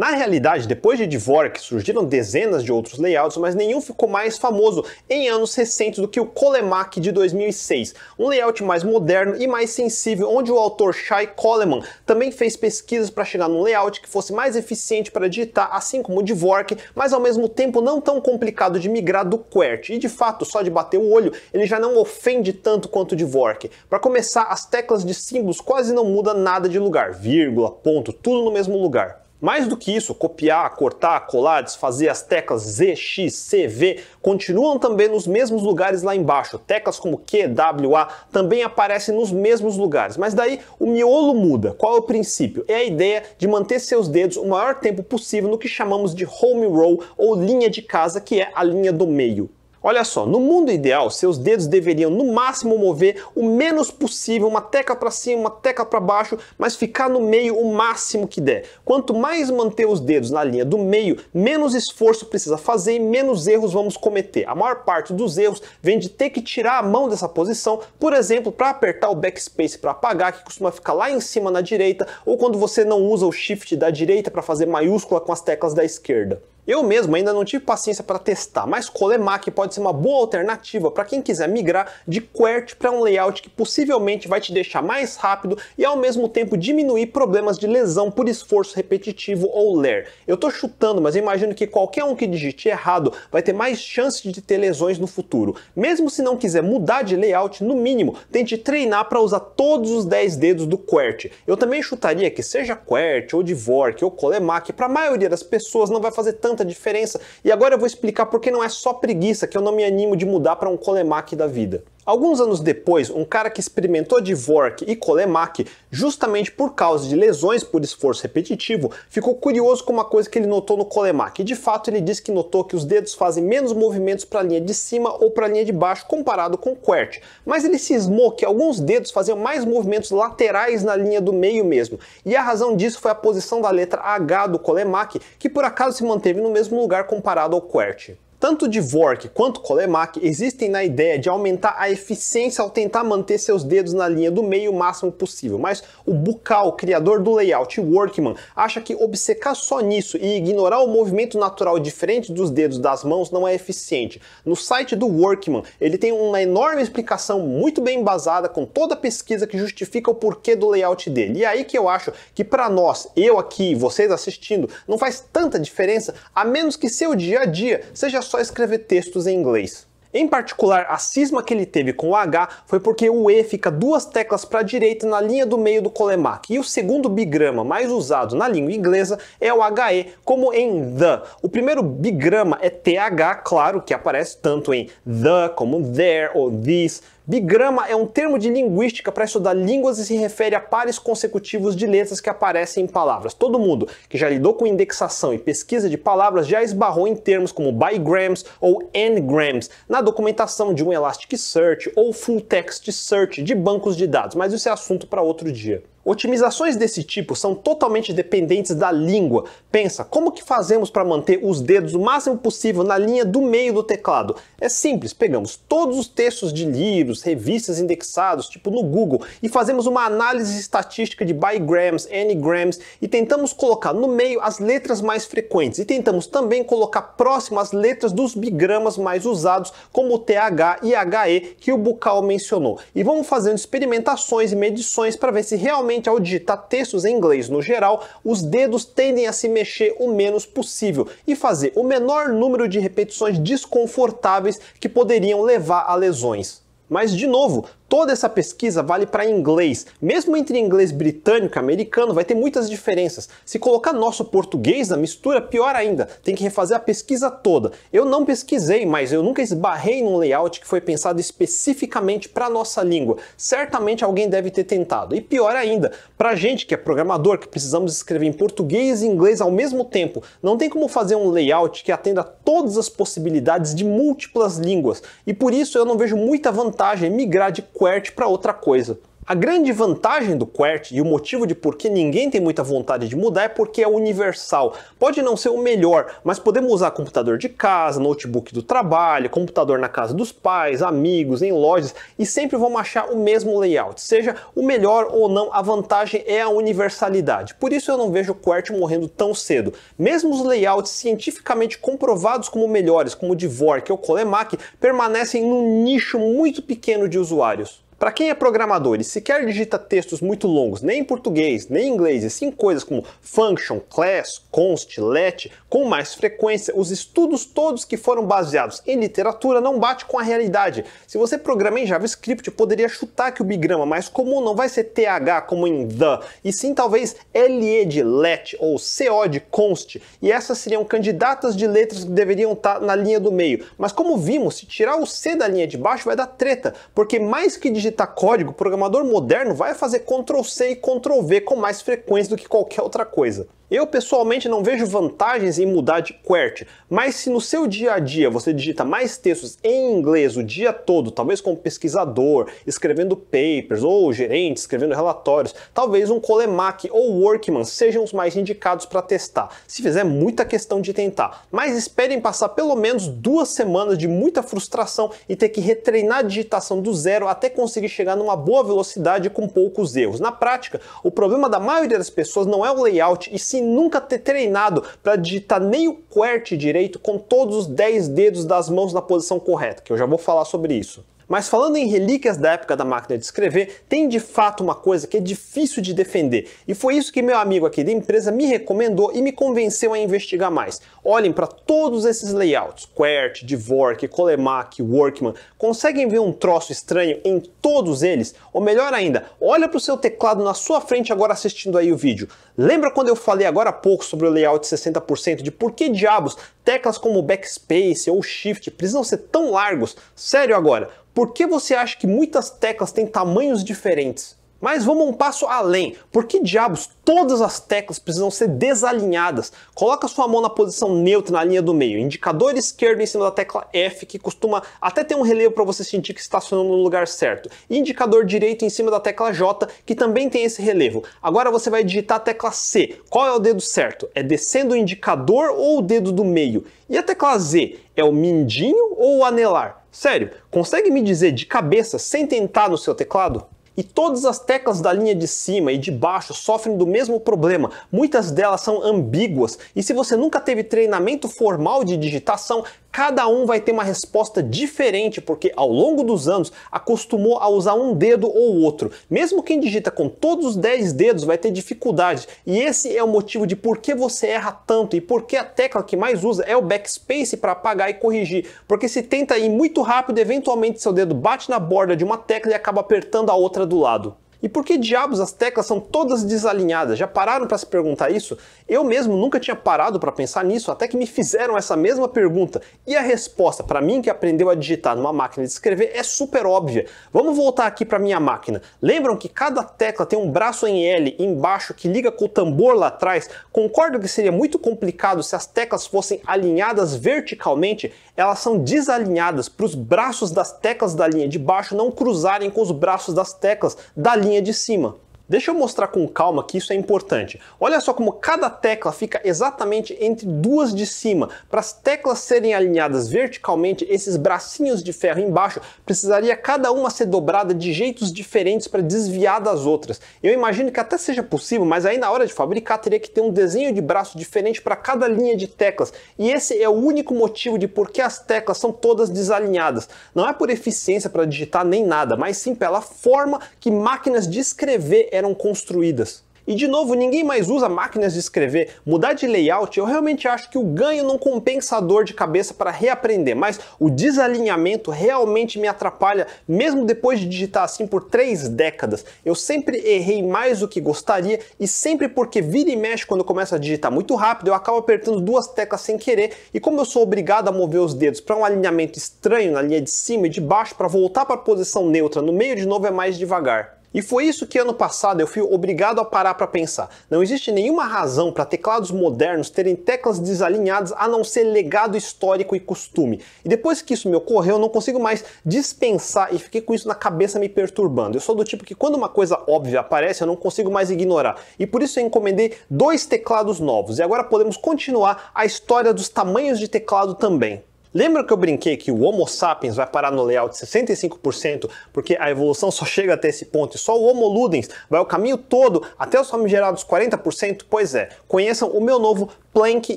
Na realidade, depois de Dvorak surgiram dezenas de outros layouts, mas nenhum ficou mais famoso em anos recentes do que o Colemak de 2006, um layout mais moderno e mais sensível, onde o autor Shai Coleman também fez pesquisas para chegar num layout que fosse mais eficiente para digitar, assim como o Dvorak, mas ao mesmo tempo não tão complicado de migrar do QWERTY. E de fato, só de bater o olho, ele já não ofende tanto quanto o Dvorak. Para começar, as teclas de símbolos quase não mudam nada de lugar, vírgula, ponto, tudo no mesmo lugar. Mais do que isso, copiar, cortar, colar, desfazer as teclas Z, X, C, V continuam também nos mesmos lugares lá embaixo. Teclas como Q, W, A também aparecem nos mesmos lugares. Mas daí o miolo muda. Qual é o princípio? É a ideia de manter seus dedos o maior tempo possível no que chamamos de home row ou linha de casa, que é a linha do meio. Olha só, no mundo ideal, seus dedos deveriam no máximo mover o menos possível, uma tecla para cima, uma tecla para baixo, mas ficar no meio o máximo que der. Quanto mais manter os dedos na linha do meio, menos esforço precisa fazer e menos erros vamos cometer. A maior parte dos erros vem de ter que tirar a mão dessa posição, por exemplo, para apertar o backspace para apagar, que costuma ficar lá em cima na direita, ou quando você não usa o shift da direita para fazer maiúscula com as teclas da esquerda. Eu mesmo ainda não tive paciência para testar, mas Colemak pode ser uma boa alternativa para quem quiser migrar de QWERTY para um layout que possivelmente vai te deixar mais rápido e ao mesmo tempo diminuir problemas de lesão por esforço repetitivo ou ler. Eu estou chutando, mas imagino que qualquer um que digite errado vai ter mais chance de ter lesões no futuro. Mesmo se não quiser mudar de layout, no mínimo, tente treinar para usar todos os 10 dedos do QWERTY. Eu também chutaria que seja QWERTY ou dvorak ou Colemak, para a maioria das pessoas não vai fazer tanto tanta diferença. E agora eu vou explicar por que não é só preguiça que eu não me animo de mudar para um colemaque da vida. Alguns anos depois, um cara que experimentou Dvorak e Colemak justamente por causa de lesões por esforço repetitivo, ficou curioso com uma coisa que ele notou no Colemak. de fato, ele disse que notou que os dedos fazem menos movimentos para a linha de cima ou para a linha de baixo comparado com o QWERTY. Mas ele cismou que alguns dedos faziam mais movimentos laterais na linha do meio mesmo. E a razão disso foi a posição da letra H do Colemak, que por acaso se manteve no mesmo lugar comparado ao QWERTY. Tanto Dvorak quanto Colemak existem na ideia de aumentar a eficiência ao tentar manter seus dedos na linha do meio o máximo possível, mas o Bucal, criador do layout Workman, acha que obcecar só nisso e ignorar o movimento natural diferente dos dedos das mãos não é eficiente. No site do Workman, ele tem uma enorme explicação muito bem embasada com toda a pesquisa que justifica o porquê do layout dele. E é aí que eu acho que para nós, eu aqui, vocês assistindo, não faz tanta diferença, a menos que seu dia a dia seja só escrever textos em inglês. Em particular, a cisma que ele teve com o H foi porque o E fica duas teclas para a direita na linha do meio do Colemak, e o segundo bigrama mais usado na língua inglesa é o HE, como em the. O primeiro bigrama é TH, claro, que aparece tanto em the como there ou this, Bigrama é um termo de linguística para estudar línguas e se refere a pares consecutivos de letras que aparecem em palavras. Todo mundo que já lidou com indexação e pesquisa de palavras já esbarrou em termos como bigrams ou n-grams na documentação de um Elasticsearch ou Full Text Search de bancos de dados, mas isso é assunto para outro dia. Otimizações desse tipo são totalmente dependentes da língua. Pensa, como que fazemos para manter os dedos o máximo possível na linha do meio do teclado? É simples, pegamos todos os textos de livros, revistas indexados, tipo no Google, e fazemos uma análise estatística de bigrams, n-grams e tentamos colocar no meio as letras mais frequentes e tentamos também colocar próximo as letras dos bigramas mais usados, como o TH e HE que o Bucal mencionou. E vamos fazendo experimentações e medições para ver se realmente Geralmente, ao digitar textos em inglês no geral, os dedos tendem a se mexer o menos possível e fazer o menor número de repetições desconfortáveis que poderiam levar a lesões. Mas, de novo, Toda essa pesquisa vale para inglês. Mesmo entre inglês britânico e americano, vai ter muitas diferenças. Se colocar nosso português na mistura, pior ainda, tem que refazer a pesquisa toda. Eu não pesquisei, mas eu nunca esbarrei num layout que foi pensado especificamente para nossa língua. Certamente alguém deve ter tentado. E pior ainda, para gente que é programador, que precisamos escrever em português e inglês ao mesmo tempo, não tem como fazer um layout que atenda todas as possibilidades de múltiplas línguas. E por isso eu não vejo muita vantagem em migrar de QWERTY para outra coisa. A grande vantagem do QWERTY e o motivo de por que ninguém tem muita vontade de mudar é porque é universal. Pode não ser o melhor, mas podemos usar computador de casa, notebook do trabalho, computador na casa dos pais, amigos, em lojas e sempre vamos achar o mesmo layout. Seja o melhor ou não, a vantagem é a universalidade. Por isso eu não vejo o QWERTY morrendo tão cedo. Mesmo os layouts cientificamente comprovados como melhores, como o Dvorak ou o Colemak, permanecem num nicho muito pequeno de usuários. Para quem é programador e sequer digita textos muito longos, nem em português, nem em inglês, e sim coisas como function, class, const, let, com mais frequência, os estudos todos que foram baseados em literatura não bate com a realidade. Se você programa em JavaScript, poderia chutar que o bigrama mais comum não vai ser TH como em the, e sim talvez LE de let ou CO de const, e essas seriam candidatas de letras que deveriam estar tá na linha do meio. Mas como vimos, se tirar o C da linha de baixo vai dar treta, porque mais que digitar digitar código, o programador moderno vai fazer Ctrl C e Ctrl V com mais frequência do que qualquer outra coisa. Eu pessoalmente não vejo vantagens em mudar de QWERTY, mas se no seu dia a dia você digita mais textos em inglês o dia todo, talvez como pesquisador, escrevendo papers ou gerente, escrevendo relatórios, talvez um Colemak ou Workman sejam os mais indicados para testar. Se fizer muita questão de tentar, mas esperem passar pelo menos duas semanas de muita frustração e ter que retreinar a digitação do zero até conseguir chegar numa boa velocidade com poucos erros. Na prática, o problema da maioria das pessoas não é o layout e sim sem nunca ter treinado para digitar nem o QWERTY direito com todos os 10 dedos das mãos na posição correta, que eu já vou falar sobre isso. Mas falando em relíquias da época da máquina de escrever, tem de fato uma coisa que é difícil de defender. E foi isso que meu amigo aqui da empresa me recomendou e me convenceu a investigar mais. Olhem para todos esses layouts: Quert, Dvorak, Colemak, Workman. Conseguem ver um troço estranho em todos eles? Ou melhor ainda, olha para o seu teclado na sua frente agora assistindo aí o vídeo. Lembra quando eu falei agora há pouco sobre o layout 60% de por que diabos teclas como backspace ou shift precisam ser tão largos? Sério agora, por que você acha que muitas teclas têm tamanhos diferentes? Mas vamos um passo além. Por que diabos todas as teclas precisam ser desalinhadas? Coloca sua mão na posição neutra na linha do meio, indicador esquerdo em cima da tecla F, que costuma até ter um relevo para você sentir que estacionou no lugar certo, indicador direito em cima da tecla J, que também tem esse relevo. Agora você vai digitar a tecla C. Qual é o dedo certo? É descendo o indicador ou o dedo do meio? E a tecla Z? É o mindinho ou o anelar? Sério, consegue me dizer de cabeça sem tentar no seu teclado? E todas as teclas da linha de cima e de baixo sofrem do mesmo problema. Muitas delas são ambíguas e se você nunca teve treinamento formal de digitação, Cada um vai ter uma resposta diferente, porque ao longo dos anos acostumou a usar um dedo ou outro. Mesmo quem digita com todos os 10 dedos vai ter dificuldade. E esse é o motivo de por que você erra tanto e por que a tecla que mais usa é o backspace para apagar e corrigir. Porque se tenta ir muito rápido, eventualmente seu dedo bate na borda de uma tecla e acaba apertando a outra do lado. E por que diabos as teclas são todas desalinhadas? Já pararam para se perguntar isso? Eu mesmo nunca tinha parado para pensar nisso, até que me fizeram essa mesma pergunta. E a resposta, para mim que aprendeu a digitar numa máquina de escrever, é super óbvia. Vamos voltar aqui para minha máquina. Lembram que cada tecla tem um braço em L embaixo que liga com o tambor lá atrás? Concordo que seria muito complicado se as teclas fossem alinhadas verticalmente, elas são desalinhadas para os braços das teclas da linha de baixo não cruzarem com os braços das teclas da linha linha de cima. Deixa eu mostrar com calma que isso é importante. Olha só como cada tecla fica exatamente entre duas de cima. Para as teclas serem alinhadas verticalmente, esses bracinhos de ferro embaixo precisaria cada uma ser dobrada de jeitos diferentes para desviar das outras. Eu imagino que até seja possível, mas aí na hora de fabricar teria que ter um desenho de braço diferente para cada linha de teclas. E esse é o único motivo de por que as teclas são todas desalinhadas. Não é por eficiência para digitar nem nada, mas sim pela forma que máquinas de escrever eram construídas. E de novo, ninguém mais usa máquinas de escrever. Mudar de layout, eu realmente acho que o ganho não compensa a dor de cabeça para reaprender, mas o desalinhamento realmente me atrapalha, mesmo depois de digitar assim por três décadas. Eu sempre errei mais do que gostaria e sempre porque vira e mexe quando começa a digitar muito rápido, eu acabo apertando duas teclas sem querer e como eu sou obrigado a mover os dedos para um alinhamento estranho na linha de cima e de baixo para voltar para a posição neutra no meio de novo é mais devagar. E foi isso que ano passado eu fui obrigado a parar para pensar. Não existe nenhuma razão para teclados modernos terem teclas desalinhadas a não ser legado histórico e costume. E depois que isso me ocorreu, eu não consigo mais dispensar e fiquei com isso na cabeça me perturbando. Eu sou do tipo que quando uma coisa óbvia aparece, eu não consigo mais ignorar. E por isso eu encomendei dois teclados novos. E agora podemos continuar a história dos tamanhos de teclado também. Lembra que eu brinquei que o Homo sapiens vai parar no layout 65% porque a evolução só chega até esse ponto e só o Homo ludens vai o caminho todo até os famigerados 40%? Pois é, conheçam o meu novo Plank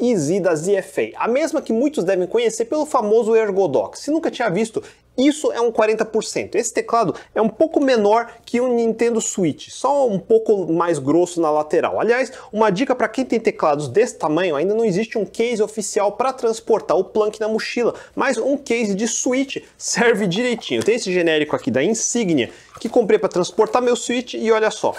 Easy da ZFA, a mesma que muitos devem conhecer pelo famoso Ergodox. Se nunca tinha visto, isso é um 40%. Esse teclado é um pouco menor que um Nintendo Switch, só um pouco mais grosso na lateral. Aliás, uma dica para quem tem teclados desse tamanho, ainda não existe um case oficial para transportar o Plank na mochila, mas um case de Switch serve direitinho. Tem esse genérico aqui da Insignia que comprei para transportar meu Switch e olha só,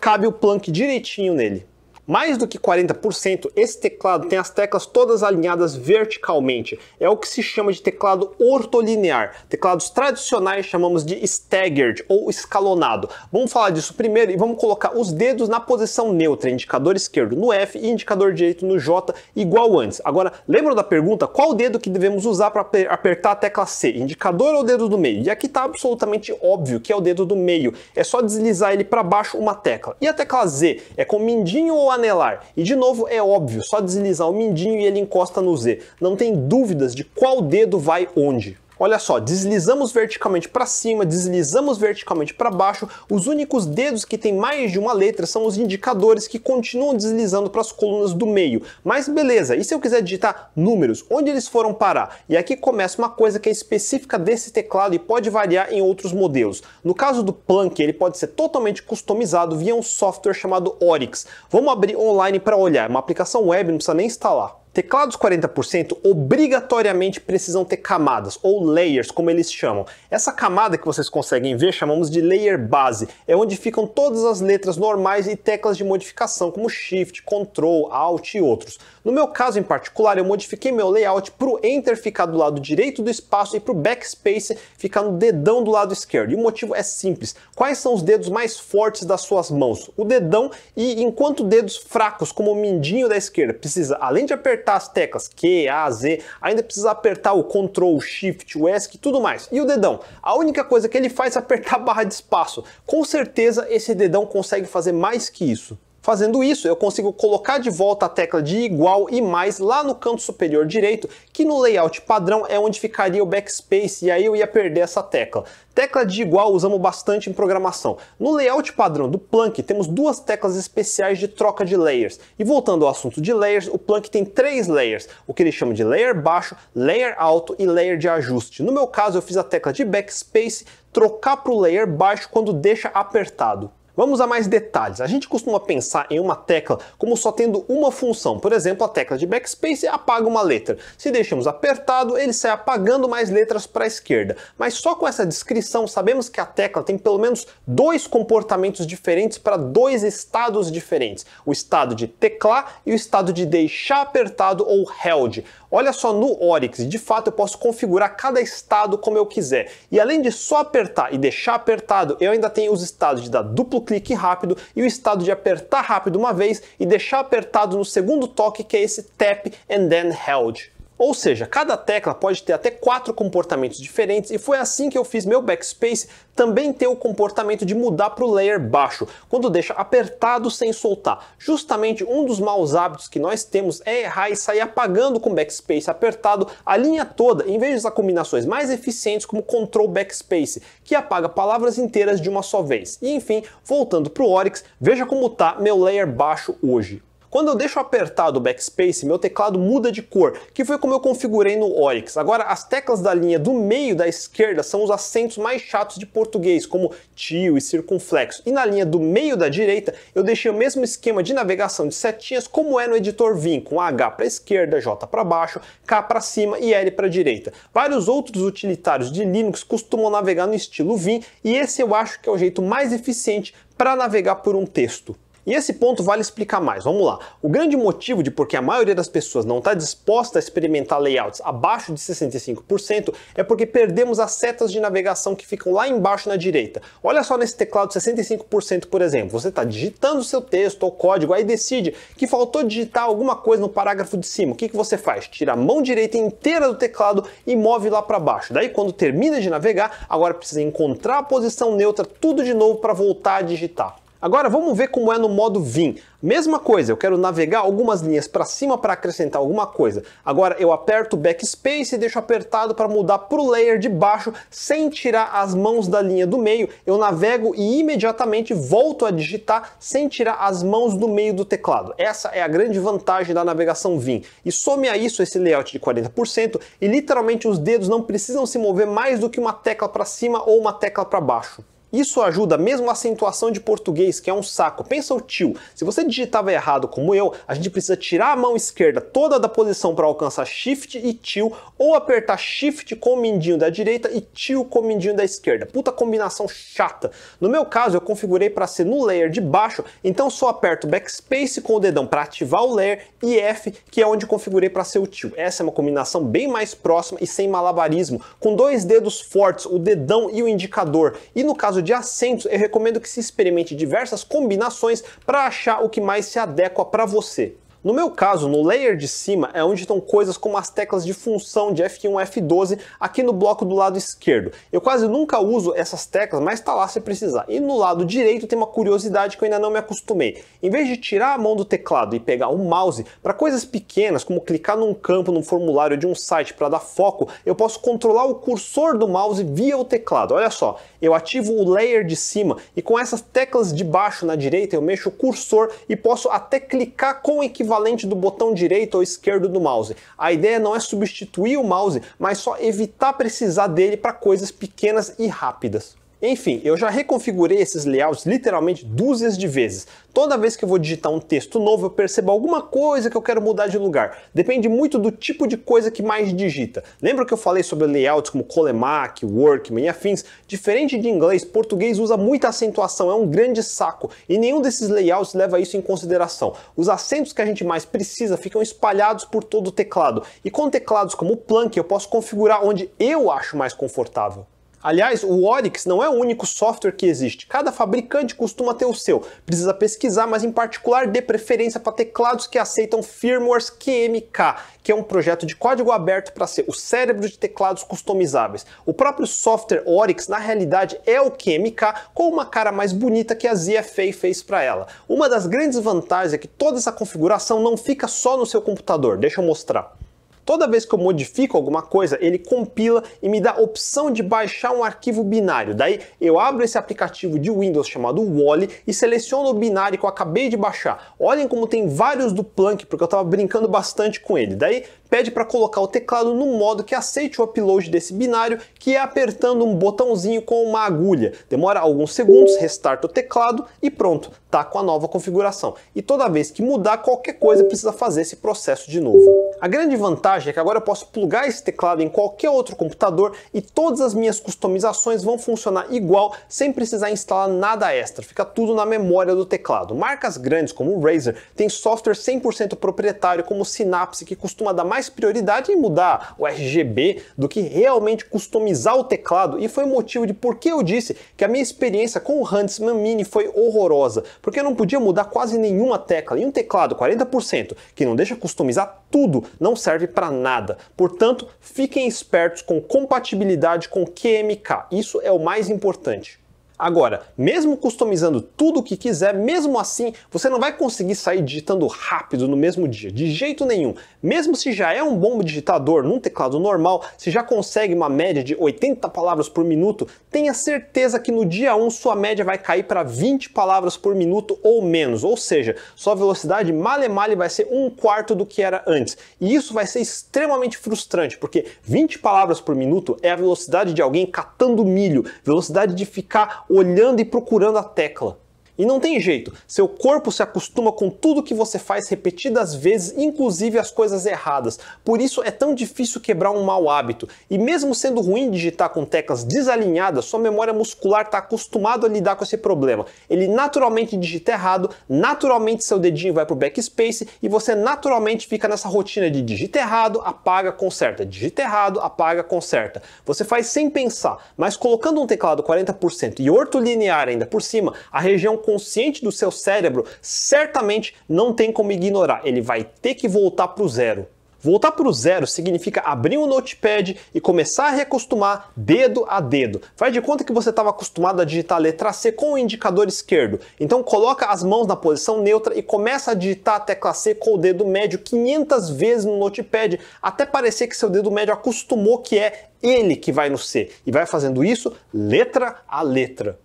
cabe o Plank direitinho nele. Mais do que 40%, esse teclado tem as teclas todas alinhadas verticalmente. É o que se chama de teclado ortolinear. Teclados tradicionais chamamos de staggered ou escalonado. Vamos falar disso primeiro e vamos colocar os dedos na posição neutra, indicador esquerdo no F e indicador direito no J, igual antes. Agora, lembram da pergunta qual dedo que devemos usar para apertar a tecla C? Indicador ou dedo do meio? E aqui está absolutamente óbvio que é o dedo do meio. É só deslizar ele para baixo uma tecla. E a tecla Z? É com o mindinho ou anelar. E de novo é óbvio, só deslizar o mindinho e ele encosta no Z. Não tem dúvidas de qual dedo vai onde. Olha só, deslizamos verticalmente para cima, deslizamos verticalmente para baixo. Os únicos dedos que têm mais de uma letra são os indicadores que continuam deslizando para as colunas do meio. Mas beleza, e se eu quiser digitar números, onde eles foram parar? E aqui começa uma coisa que é específica desse teclado e pode variar em outros modelos. No caso do Plunk, ele pode ser totalmente customizado via um software chamado Oryx. Vamos abrir online para olhar, é uma aplicação web, não precisa nem instalar. Teclados 40% obrigatoriamente precisam ter camadas, ou layers, como eles chamam. Essa camada que vocês conseguem ver chamamos de layer base, é onde ficam todas as letras normais e teclas de modificação, como Shift, Ctrl, Alt e outros. No meu caso em particular, eu modifiquei meu layout para o Enter ficar do lado direito do espaço e para o Backspace ficar no dedão do lado esquerdo. E o motivo é simples. Quais são os dedos mais fortes das suas mãos? O dedão e enquanto dedos fracos, como o mindinho da esquerda, precisa, além de apertar as teclas Q, A, Z, ainda precisa apertar o Ctrl, Shift, o ESC e tudo mais. E o dedão? A única coisa que ele faz é apertar a barra de espaço. Com certeza esse dedão consegue fazer mais que isso. Fazendo isso, eu consigo colocar de volta a tecla de igual e mais lá no canto superior direito, que no layout padrão é onde ficaria o backspace e aí eu ia perder essa tecla. Tecla de igual usamos bastante em programação. No layout padrão do Planck, temos duas teclas especiais de troca de layers. E voltando ao assunto de layers, o Planck tem três layers, o que ele chama de layer baixo, layer alto e layer de ajuste. No meu caso, eu fiz a tecla de backspace trocar para o layer baixo quando deixa apertado. Vamos a mais detalhes. A gente costuma pensar em uma tecla como só tendo uma função. Por exemplo, a tecla de backspace apaga uma letra. Se deixamos apertado, ele sai apagando mais letras para a esquerda. Mas só com essa descrição sabemos que a tecla tem pelo menos dois comportamentos diferentes para dois estados diferentes: o estado de teclar e o estado de deixar apertado ou held. Olha só no Oryx, de fato eu posso configurar cada estado como eu quiser. E além de só apertar e deixar apertado, eu ainda tenho os estados de dar duplo clique rápido e o estado de apertar rápido uma vez e deixar apertado no segundo toque, que é esse tap and then held. Ou seja, cada tecla pode ter até quatro comportamentos diferentes e foi assim que eu fiz meu backspace também ter o comportamento de mudar para o layer baixo, quando deixa apertado sem soltar. Justamente um dos maus hábitos que nós temos é errar e sair apagando com backspace apertado a linha toda, em vez das combinações mais eficientes como control backspace, que apaga palavras inteiras de uma só vez. E enfim, voltando para o Oryx, veja como está meu layer baixo hoje. Quando eu deixo apertado o backspace, meu teclado muda de cor, que foi como eu configurei no Oryx. Agora, as teclas da linha do meio da esquerda são os acentos mais chatos de português, como tio e circunflexo. E na linha do meio da direita, eu deixei o mesmo esquema de navegação de setinhas como é no editor Vim, com H para esquerda, J para baixo, K para cima e L para direita. Vários outros utilitários de Linux costumam navegar no estilo Vim, e esse eu acho que é o jeito mais eficiente para navegar por um texto. E esse ponto vale explicar mais. Vamos lá. O grande motivo de por que a maioria das pessoas não está disposta a experimentar layouts abaixo de 65% é porque perdemos as setas de navegação que ficam lá embaixo na direita. Olha só nesse teclado 65%, por exemplo. Você está digitando seu texto ou código, aí decide que faltou digitar alguma coisa no parágrafo de cima. O que, que você faz? Tira a mão direita inteira do teclado e move lá para baixo. Daí, quando termina de navegar, agora precisa encontrar a posição neutra, tudo de novo para voltar a digitar. Agora vamos ver como é no modo Vim. Mesma coisa, eu quero navegar algumas linhas para cima para acrescentar alguma coisa. Agora eu aperto Backspace e deixo apertado para mudar para o layer de baixo sem tirar as mãos da linha do meio. Eu navego e imediatamente volto a digitar sem tirar as mãos do meio do teclado. Essa é a grande vantagem da navegação Vim. E some a isso esse layout de 40% e literalmente os dedos não precisam se mover mais do que uma tecla para cima ou uma tecla para baixo. Isso ajuda mesmo a acentuação de português, que é um saco. Pensa o tio. Se você digitava errado como eu, a gente precisa tirar a mão esquerda toda da posição para alcançar shift e tio, ou apertar shift com o mindinho da direita e tio com o mindinho da esquerda. Puta combinação chata. No meu caso, eu configurei para ser no layer de baixo, então só aperto backspace com o dedão para ativar o layer e F, que é onde configurei para ser o tio. Essa é uma combinação bem mais próxima e sem malabarismo, com dois dedos fortes, o dedão e o indicador. E no caso de assentos. eu recomendo que se experimente diversas combinações para achar o que mais se adequa para você. No meu caso, no layer de cima é onde estão coisas como as teclas de função de F1 e F12 aqui no bloco do lado esquerdo. Eu quase nunca uso essas teclas, mas tá lá se precisar. E no lado direito tem uma curiosidade que eu ainda não me acostumei. Em vez de tirar a mão do teclado e pegar o mouse, para coisas pequenas como clicar num campo num formulário de um site para dar foco, eu posso controlar o cursor do mouse via o teclado. Olha só, eu ativo o layer de cima e com essas teclas de baixo na direita eu mexo o cursor e posso até clicar com o equivalente equivalente do botão direito ou esquerdo do mouse. A ideia não é substituir o mouse, mas só evitar precisar dele para coisas pequenas e rápidas. Enfim, eu já reconfigurei esses layouts literalmente dúzias de vezes. Toda vez que eu vou digitar um texto novo, eu percebo alguma coisa que eu quero mudar de lugar. Depende muito do tipo de coisa que mais digita. Lembra que eu falei sobre layouts como Colemak, Workman e afins? Diferente de inglês, português usa muita acentuação, é um grande saco, e nenhum desses layouts leva isso em consideração. Os acentos que a gente mais precisa ficam espalhados por todo o teclado, e com teclados como o Plank eu posso configurar onde eu acho mais confortável. Aliás, o Oryx não é o único software que existe. Cada fabricante costuma ter o seu. Precisa pesquisar, mas em particular dê preferência para teclados que aceitam firmwares QMK, que é um projeto de código aberto para ser o cérebro de teclados customizáveis. O próprio software Oryx, na realidade, é o QMK com uma cara mais bonita que a ZFA fez para ela. Uma das grandes vantagens é que toda essa configuração não fica só no seu computador. Deixa eu mostrar. Toda vez que eu modifico alguma coisa, ele compila e me dá a opção de baixar um arquivo binário. Daí eu abro esse aplicativo de Windows chamado Wally e seleciono o binário que eu acabei de baixar. Olhem como tem vários do Plunk, porque eu estava brincando bastante com ele. Daí pede para colocar o teclado no modo que aceite o upload desse binário, que é apertando um botãozinho com uma agulha. Demora alguns segundos, restarta o teclado e pronto, tá com a nova configuração. E toda vez que mudar qualquer coisa, precisa fazer esse processo de novo. A grande vantagem é que agora eu posso plugar esse teclado em qualquer outro computador e todas as minhas customizações vão funcionar igual sem precisar instalar nada extra, fica tudo na memória do teclado. Marcas grandes como o Razer têm software 100% proprietário como o Synapse que costuma dar mais mais prioridade em mudar o RGB do que realmente customizar o teclado, e foi o motivo de por que eu disse que a minha experiência com o Huntsman Mini foi horrorosa, porque eu não podia mudar quase nenhuma tecla, e um teclado 40% que não deixa customizar tudo não serve para nada. Portanto, fiquem espertos com compatibilidade com QMK, isso é o mais importante. Agora, mesmo customizando tudo o que quiser, mesmo assim, você não vai conseguir sair digitando rápido no mesmo dia, de jeito nenhum. Mesmo se já é um bom digitador num teclado normal, se já consegue uma média de 80 palavras por minuto, tenha certeza que no dia 1 sua média vai cair para 20 palavras por minuto ou menos, ou seja, sua velocidade male male vai ser um quarto do que era antes. E isso vai ser extremamente frustrante, porque 20 palavras por minuto é a velocidade de alguém catando milho, velocidade de ficar olhando e procurando a tecla. E não tem jeito, seu corpo se acostuma com tudo que você faz repetidas vezes, inclusive as coisas erradas. Por isso é tão difícil quebrar um mau hábito. E mesmo sendo ruim digitar com teclas desalinhadas, sua memória muscular está acostumado a lidar com esse problema. Ele naturalmente digita errado, naturalmente seu dedinho vai para o backspace e você naturalmente fica nessa rotina de digita errado, apaga, conserta, digita errado, apaga, conserta. Você faz sem pensar, mas colocando um teclado 40% e ortolinear ainda por cima, a região consciente do seu cérebro certamente não tem como ignorar, ele vai ter que voltar para o zero. Voltar para o zero significa abrir um notepad e começar a reacostumar dedo a dedo. Faz de conta que você estava acostumado a digitar a letra C com o indicador esquerdo. Então coloca as mãos na posição neutra e começa a digitar a tecla C com o dedo médio 500 vezes no notepad, até parecer que seu dedo médio acostumou que é ele que vai no C. E vai fazendo isso letra a letra.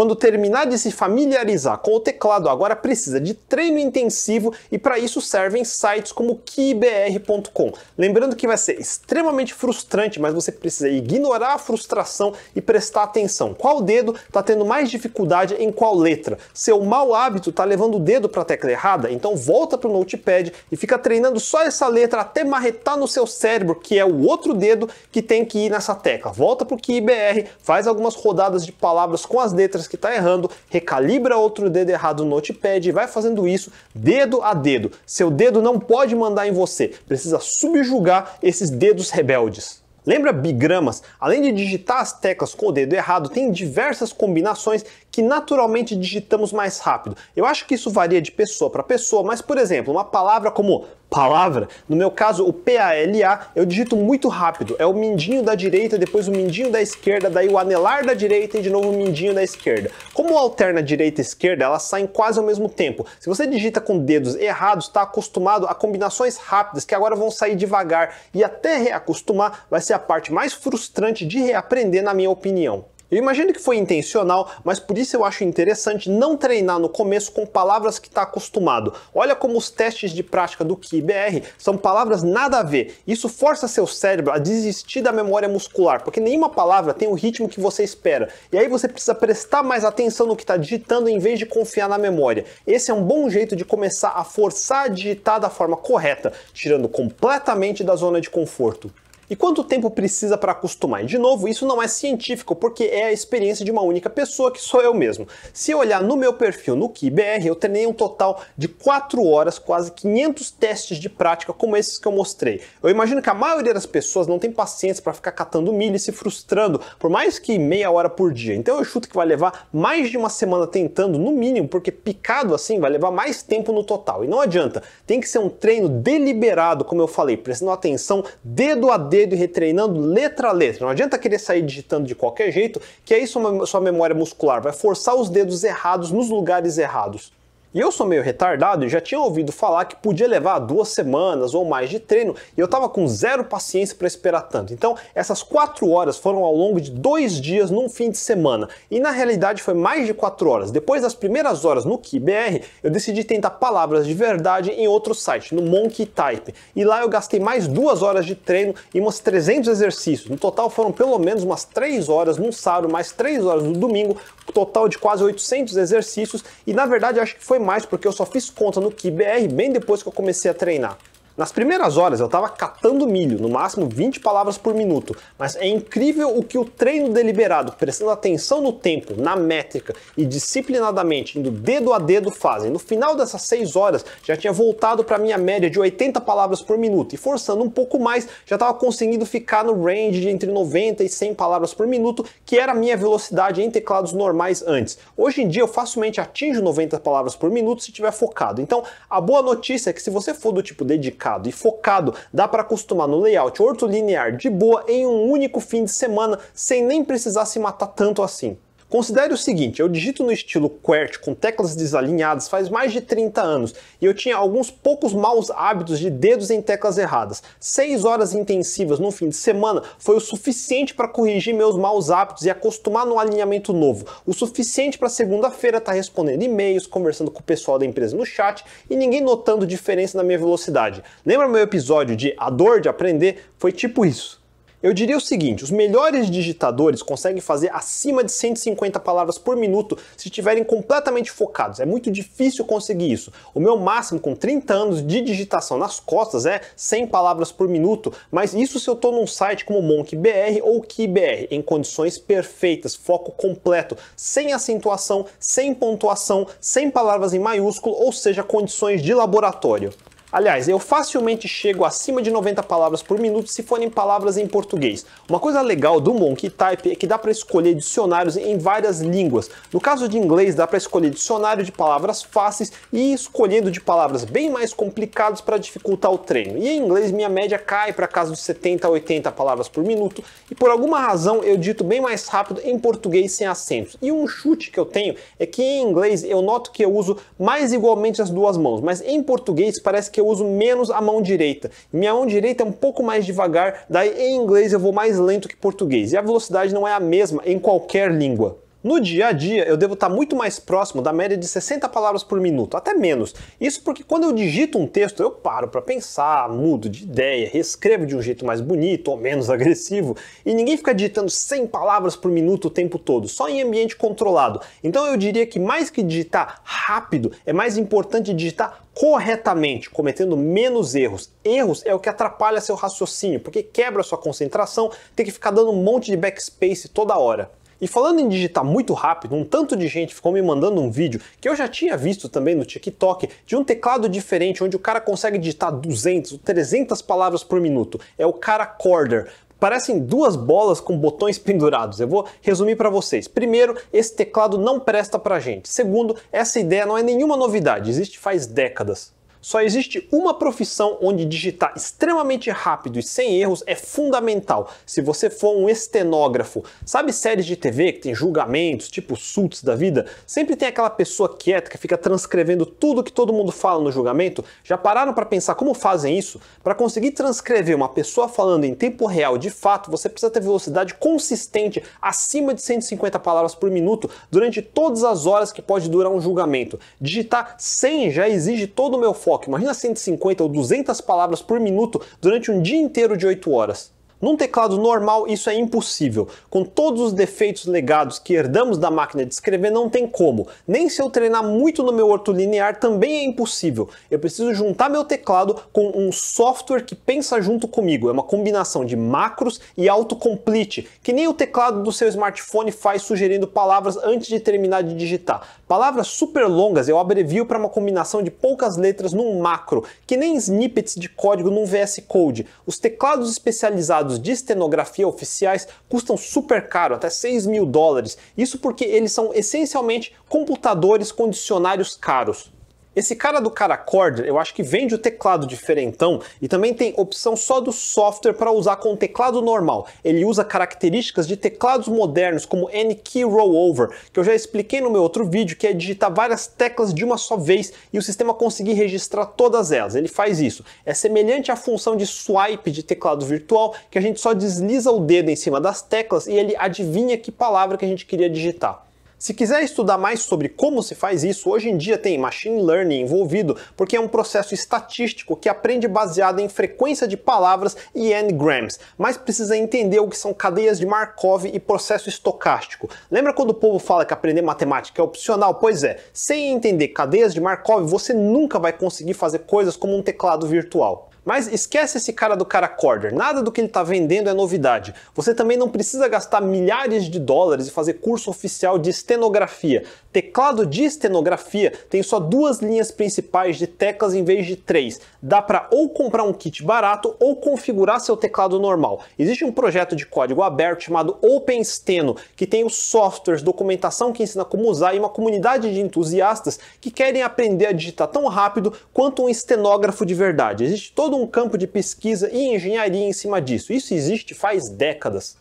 Quando terminar de se familiarizar com o teclado, agora precisa de treino intensivo e para isso servem sites como keybr.com. Lembrando que vai ser extremamente frustrante, mas você precisa ignorar a frustração e prestar atenção. Qual dedo está tendo mais dificuldade em qual letra? Seu mau hábito está levando o dedo para a tecla errada? Então volta para o notepad e fica treinando só essa letra até marretar no seu cérebro, que é o outro dedo que tem que ir nessa tecla. Volta para o KeyBR, faz algumas rodadas de palavras com as letras que está errando, recalibra outro dedo errado no notepad e vai fazendo isso dedo a dedo. Seu dedo não pode mandar em você, precisa subjugar esses dedos rebeldes. Lembra bigramas? Além de digitar as teclas com o dedo errado, tem diversas combinações que naturalmente digitamos mais rápido. Eu acho que isso varia de pessoa para pessoa, mas por exemplo, uma palavra como palavra, no meu caso o PALA, eu digito muito rápido. É o mindinho da direita, depois o mindinho da esquerda, daí o anelar da direita e de novo o mindinho da esquerda. Como alterna direita e esquerda, elas saem quase ao mesmo tempo. Se você digita com dedos errados, está acostumado a combinações rápidas que agora vão sair devagar e até reacostumar vai ser a parte mais frustrante de reaprender, na minha opinião. Eu imagino que foi intencional, mas por isso eu acho interessante não treinar no começo com palavras que está acostumado. Olha como os testes de prática do QIBR são palavras nada a ver. Isso força seu cérebro a desistir da memória muscular, porque nenhuma palavra tem o ritmo que você espera. E aí você precisa prestar mais atenção no que está digitando em vez de confiar na memória. Esse é um bom jeito de começar a forçar a digitar da forma correta, tirando completamente da zona de conforto. E quanto tempo precisa para acostumar? E de novo, isso não é científico, porque é a experiência de uma única pessoa, que sou eu mesmo. Se eu olhar no meu perfil no Kibr, eu treinei um total de 4 horas, quase 500 testes de prática, como esses que eu mostrei. Eu imagino que a maioria das pessoas não tem paciência para ficar catando milho e se frustrando, por mais que meia hora por dia. Então eu chuto que vai levar mais de uma semana tentando, no mínimo, porque picado assim vai levar mais tempo no total. E não adianta, tem que ser um treino deliberado, como eu falei, prestando atenção dedo a dedo dedo e retreinando letra a letra. Não adianta querer sair digitando de qualquer jeito, que aí sua memória muscular vai forçar os dedos errados nos lugares errados. E eu sou meio retardado e já tinha ouvido falar que podia levar duas semanas ou mais de treino e eu tava com zero paciência para esperar tanto. Então, essas quatro horas foram ao longo de dois dias num fim de semana e na realidade foi mais de quatro horas. Depois das primeiras horas no KeyBR, eu decidi tentar palavras de verdade em outro site, no Monkey Type. E lá eu gastei mais duas horas de treino e umas 300 exercícios. No total foram pelo menos umas três horas no sábado, mais três horas no domingo, total de quase 800 exercícios e na verdade acho que foi mais porque eu só fiz conta no KiBR bem depois que eu comecei a treinar. Nas primeiras horas eu estava catando milho, no máximo 20 palavras por minuto, mas é incrível o que o treino deliberado, prestando atenção no tempo, na métrica e disciplinadamente indo dedo a dedo fazem. No final dessas 6 horas já tinha voltado para minha média de 80 palavras por minuto e forçando um pouco mais já estava conseguindo ficar no range de entre 90 e 100 palavras por minuto, que era a minha velocidade em teclados normais antes. Hoje em dia eu facilmente atinjo 90 palavras por minuto se estiver focado. Então a boa notícia é que se você for do tipo dedicado, dedicado e focado, dá para acostumar no layout ortolinear de boa em um único fim de semana sem nem precisar se matar tanto assim. Considere o seguinte, eu digito no estilo QWERTY com teclas desalinhadas faz mais de 30 anos e eu tinha alguns poucos maus hábitos de dedos em teclas erradas. Seis horas intensivas no fim de semana foi o suficiente para corrigir meus maus hábitos e acostumar no alinhamento novo. O suficiente para segunda-feira estar tá respondendo e-mails, conversando com o pessoal da empresa no chat e ninguém notando diferença na minha velocidade. Lembra meu episódio de A Dor de Aprender? Foi tipo isso. Eu diria o seguinte: os melhores digitadores conseguem fazer acima de 150 palavras por minuto se estiverem completamente focados. É muito difícil conseguir isso. O meu máximo com 30 anos de digitação nas costas é 100 palavras por minuto, mas isso se eu estou num site como MonkBR ou KeyBR, em condições perfeitas, foco completo, sem acentuação, sem pontuação, sem palavras em maiúsculo, ou seja, condições de laboratório. Aliás, eu facilmente chego acima de 90 palavras por minuto se forem palavras em português. Uma coisa legal do Monkey Type é que dá para escolher dicionários em várias línguas. No caso de inglês, dá para escolher dicionário de palavras fáceis e ir escolhendo de palavras bem mais complicadas para dificultar o treino. E em inglês, minha média cai para casa de 70 a 80 palavras por minuto e por alguma razão eu dito bem mais rápido em português sem acentos. E um chute que eu tenho é que em inglês eu noto que eu uso mais igualmente as duas mãos, mas em português parece que eu uso menos a mão direita. Minha mão direita é um pouco mais devagar, daí em inglês eu vou mais lento que português. E a velocidade não é a mesma em qualquer língua. No dia a dia, eu devo estar muito mais próximo da média de 60 palavras por minuto, até menos. Isso porque quando eu digito um texto, eu paro para pensar, mudo de ideia, reescrevo de um jeito mais bonito ou menos agressivo, e ninguém fica digitando 100 palavras por minuto o tempo todo, só em ambiente controlado. Então eu diria que mais que digitar rápido, é mais importante digitar corretamente, cometendo menos erros. Erros é o que atrapalha seu raciocínio, porque quebra sua concentração, tem que ficar dando um monte de backspace toda hora. E falando em digitar muito rápido, um tanto de gente ficou me mandando um vídeo que eu já tinha visto também no TikTok de um teclado diferente onde o cara consegue digitar 200 ou 300 palavras por minuto. É o cara Corder. Parecem duas bolas com botões pendurados. Eu vou resumir para vocês. Primeiro, esse teclado não presta para gente. Segundo, essa ideia não é nenhuma novidade, existe faz décadas. Só existe uma profissão onde digitar extremamente rápido e sem erros é fundamental. Se você for um estenógrafo, sabe séries de TV que tem julgamentos, tipo suits da vida? Sempre tem aquela pessoa quieta que fica transcrevendo tudo que todo mundo fala no julgamento. Já pararam para pensar como fazem isso? Para conseguir transcrever uma pessoa falando em tempo real de fato, você precisa ter velocidade consistente acima de 150 palavras por minuto durante todas as horas que pode durar um julgamento. Digitar 100 já exige todo o meu foco foco. Imagina 150 ou 200 palavras por minuto durante um dia inteiro de 8 horas. Num teclado normal, isso é impossível. Com todos os defeitos legados que herdamos da máquina de escrever, não tem como. Nem se eu treinar muito no meu ortolinear, também é impossível. Eu preciso juntar meu teclado com um software que pensa junto comigo. É uma combinação de macros e autocomplete, que nem o teclado do seu smartphone faz sugerindo palavras antes de terminar de digitar. Palavras super longas eu abrevio para uma combinação de poucas letras num macro, que nem snippets de código num VS Code. Os teclados especializados certificados de estenografia oficiais custam super caro, até 6 mil dólares. Isso porque eles são essencialmente computadores com dicionários caros. Esse cara do Caracord, eu acho que vende o teclado diferentão e também tem opção só do software para usar com o teclado normal. Ele usa características de teclados modernos como N-Key Rollover, que eu já expliquei no meu outro vídeo, que é digitar várias teclas de uma só vez e o sistema conseguir registrar todas elas. Ele faz isso. É semelhante à função de swipe de teclado virtual, que a gente só desliza o dedo em cima das teclas e ele adivinha que palavra que a gente queria digitar. Se quiser estudar mais sobre como se faz isso, hoje em dia tem machine learning envolvido, porque é um processo estatístico que aprende baseado em frequência de palavras e n-grams, mas precisa entender o que são cadeias de Markov e processo estocástico. Lembra quando o povo fala que aprender matemática é opcional? Pois é, sem entender cadeias de Markov, você nunca vai conseguir fazer coisas como um teclado virtual. Mas esquece esse cara do cara corder, nada do que ele está vendendo é novidade. Você também não precisa gastar milhares de dólares e fazer curso oficial de estenografia. Teclado de estenografia tem só duas linhas principais de teclas em vez de três. Dá para ou comprar um kit barato ou configurar seu teclado normal. Existe um projeto de código aberto chamado OpenSteno, que tem os softwares, documentação que ensina como usar e uma comunidade de entusiastas que querem aprender a digitar tão rápido quanto um estenógrafo de verdade. Existe todo um um campo de pesquisa e engenharia em cima disso. Isso existe faz décadas.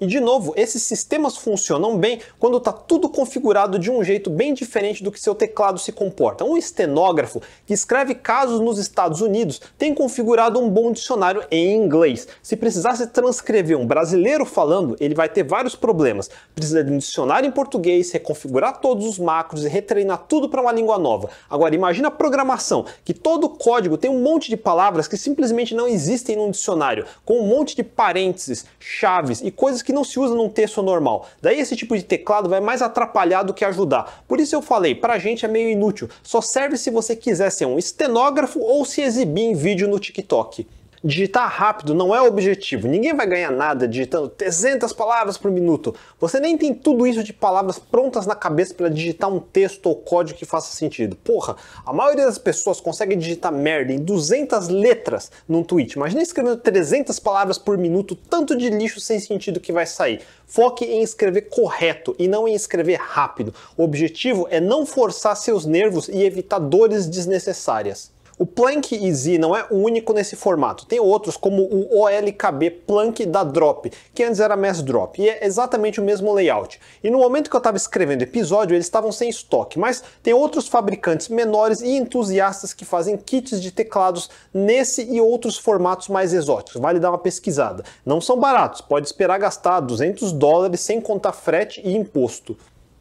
E de novo, esses sistemas funcionam bem quando está tudo configurado de um jeito bem diferente do que seu teclado se comporta. Um estenógrafo que escreve casos nos Estados Unidos tem configurado um bom dicionário em inglês. Se precisasse transcrever um brasileiro falando, ele vai ter vários problemas. Precisa de um dicionário em português, reconfigurar todos os macros e retreinar tudo para uma língua nova. Agora imagina a programação, que todo código tem um monte de palavras que simplesmente não existem num dicionário, com um monte de parênteses, chaves e coisas que não se usa num texto normal. Daí esse tipo de teclado vai mais atrapalhar do que ajudar. Por isso eu falei, pra gente é meio inútil. Só serve se você quiser ser um estenógrafo ou se exibir em vídeo no TikTok. Digitar rápido não é o objetivo. Ninguém vai ganhar nada digitando 300 palavras por minuto. Você nem tem tudo isso de palavras prontas na cabeça para digitar um texto ou código que faça sentido. Porra, a maioria das pessoas consegue digitar merda em 200 letras num tweet. Imagina escrevendo 300 palavras por minuto, tanto de lixo sem sentido que vai sair. Foque em escrever correto e não em escrever rápido. O objetivo é não forçar seus nervos e evitar dores desnecessárias. O Plank Easy não é o único nesse formato. Tem outros como o OLKB Plank da Drop, que antes era Mass Drop, e é exatamente o mesmo layout. E no momento que eu estava escrevendo o episódio, eles estavam sem estoque, mas tem outros fabricantes menores e entusiastas que fazem kits de teclados nesse e outros formatos mais exóticos. Vale dar uma pesquisada. Não são baratos, pode esperar gastar 200 dólares sem contar frete e imposto.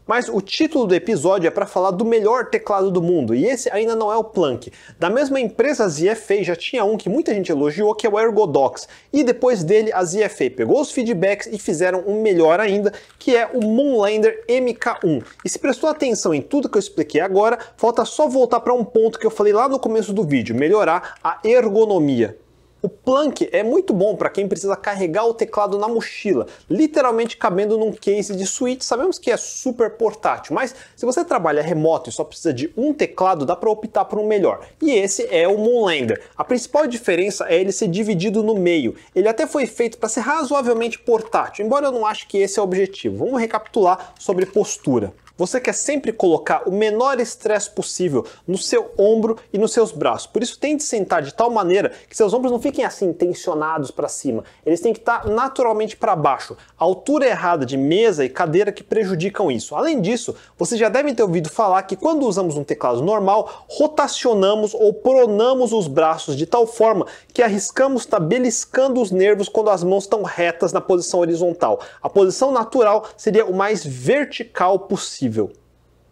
Mas o título do episódio é para falar do melhor teclado do mundo, e esse ainda não é o Plunk. Da mesma empresa, a ZFA já tinha um que muita gente elogiou, que é o Ergodox. E depois dele, a ZFA pegou os feedbacks e fizeram um melhor ainda, que é o Moonlander MK1. E se prestou atenção em tudo que eu expliquei agora, falta só voltar para um ponto que eu falei lá no começo do vídeo, melhorar a ergonomia. O Plank é muito bom para quem precisa carregar o teclado na mochila, literalmente cabendo num case de suíte. Sabemos que é super portátil, mas se você trabalha remoto e só precisa de um teclado, dá para optar por um melhor. E esse é o Moonlander. A principal diferença é ele ser dividido no meio. Ele até foi feito para ser razoavelmente portátil, embora eu não ache que esse é o objetivo. Vamos recapitular sobre postura. Você quer sempre colocar o menor estresse possível no seu ombro e nos seus braços. Por isso, tente sentar de tal maneira que seus ombros não fiquem assim tensionados para cima. Eles têm que estar tá naturalmente para baixo. A altura errada de mesa e cadeira que prejudicam isso. Além disso, vocês já devem ter ouvido falar que quando usamos um teclado normal, rotacionamos ou pronamos os braços de tal forma que arriscamos estar tá beliscando os nervos quando as mãos estão retas na posição horizontal. A posição natural seria o mais vertical possível. Sivo.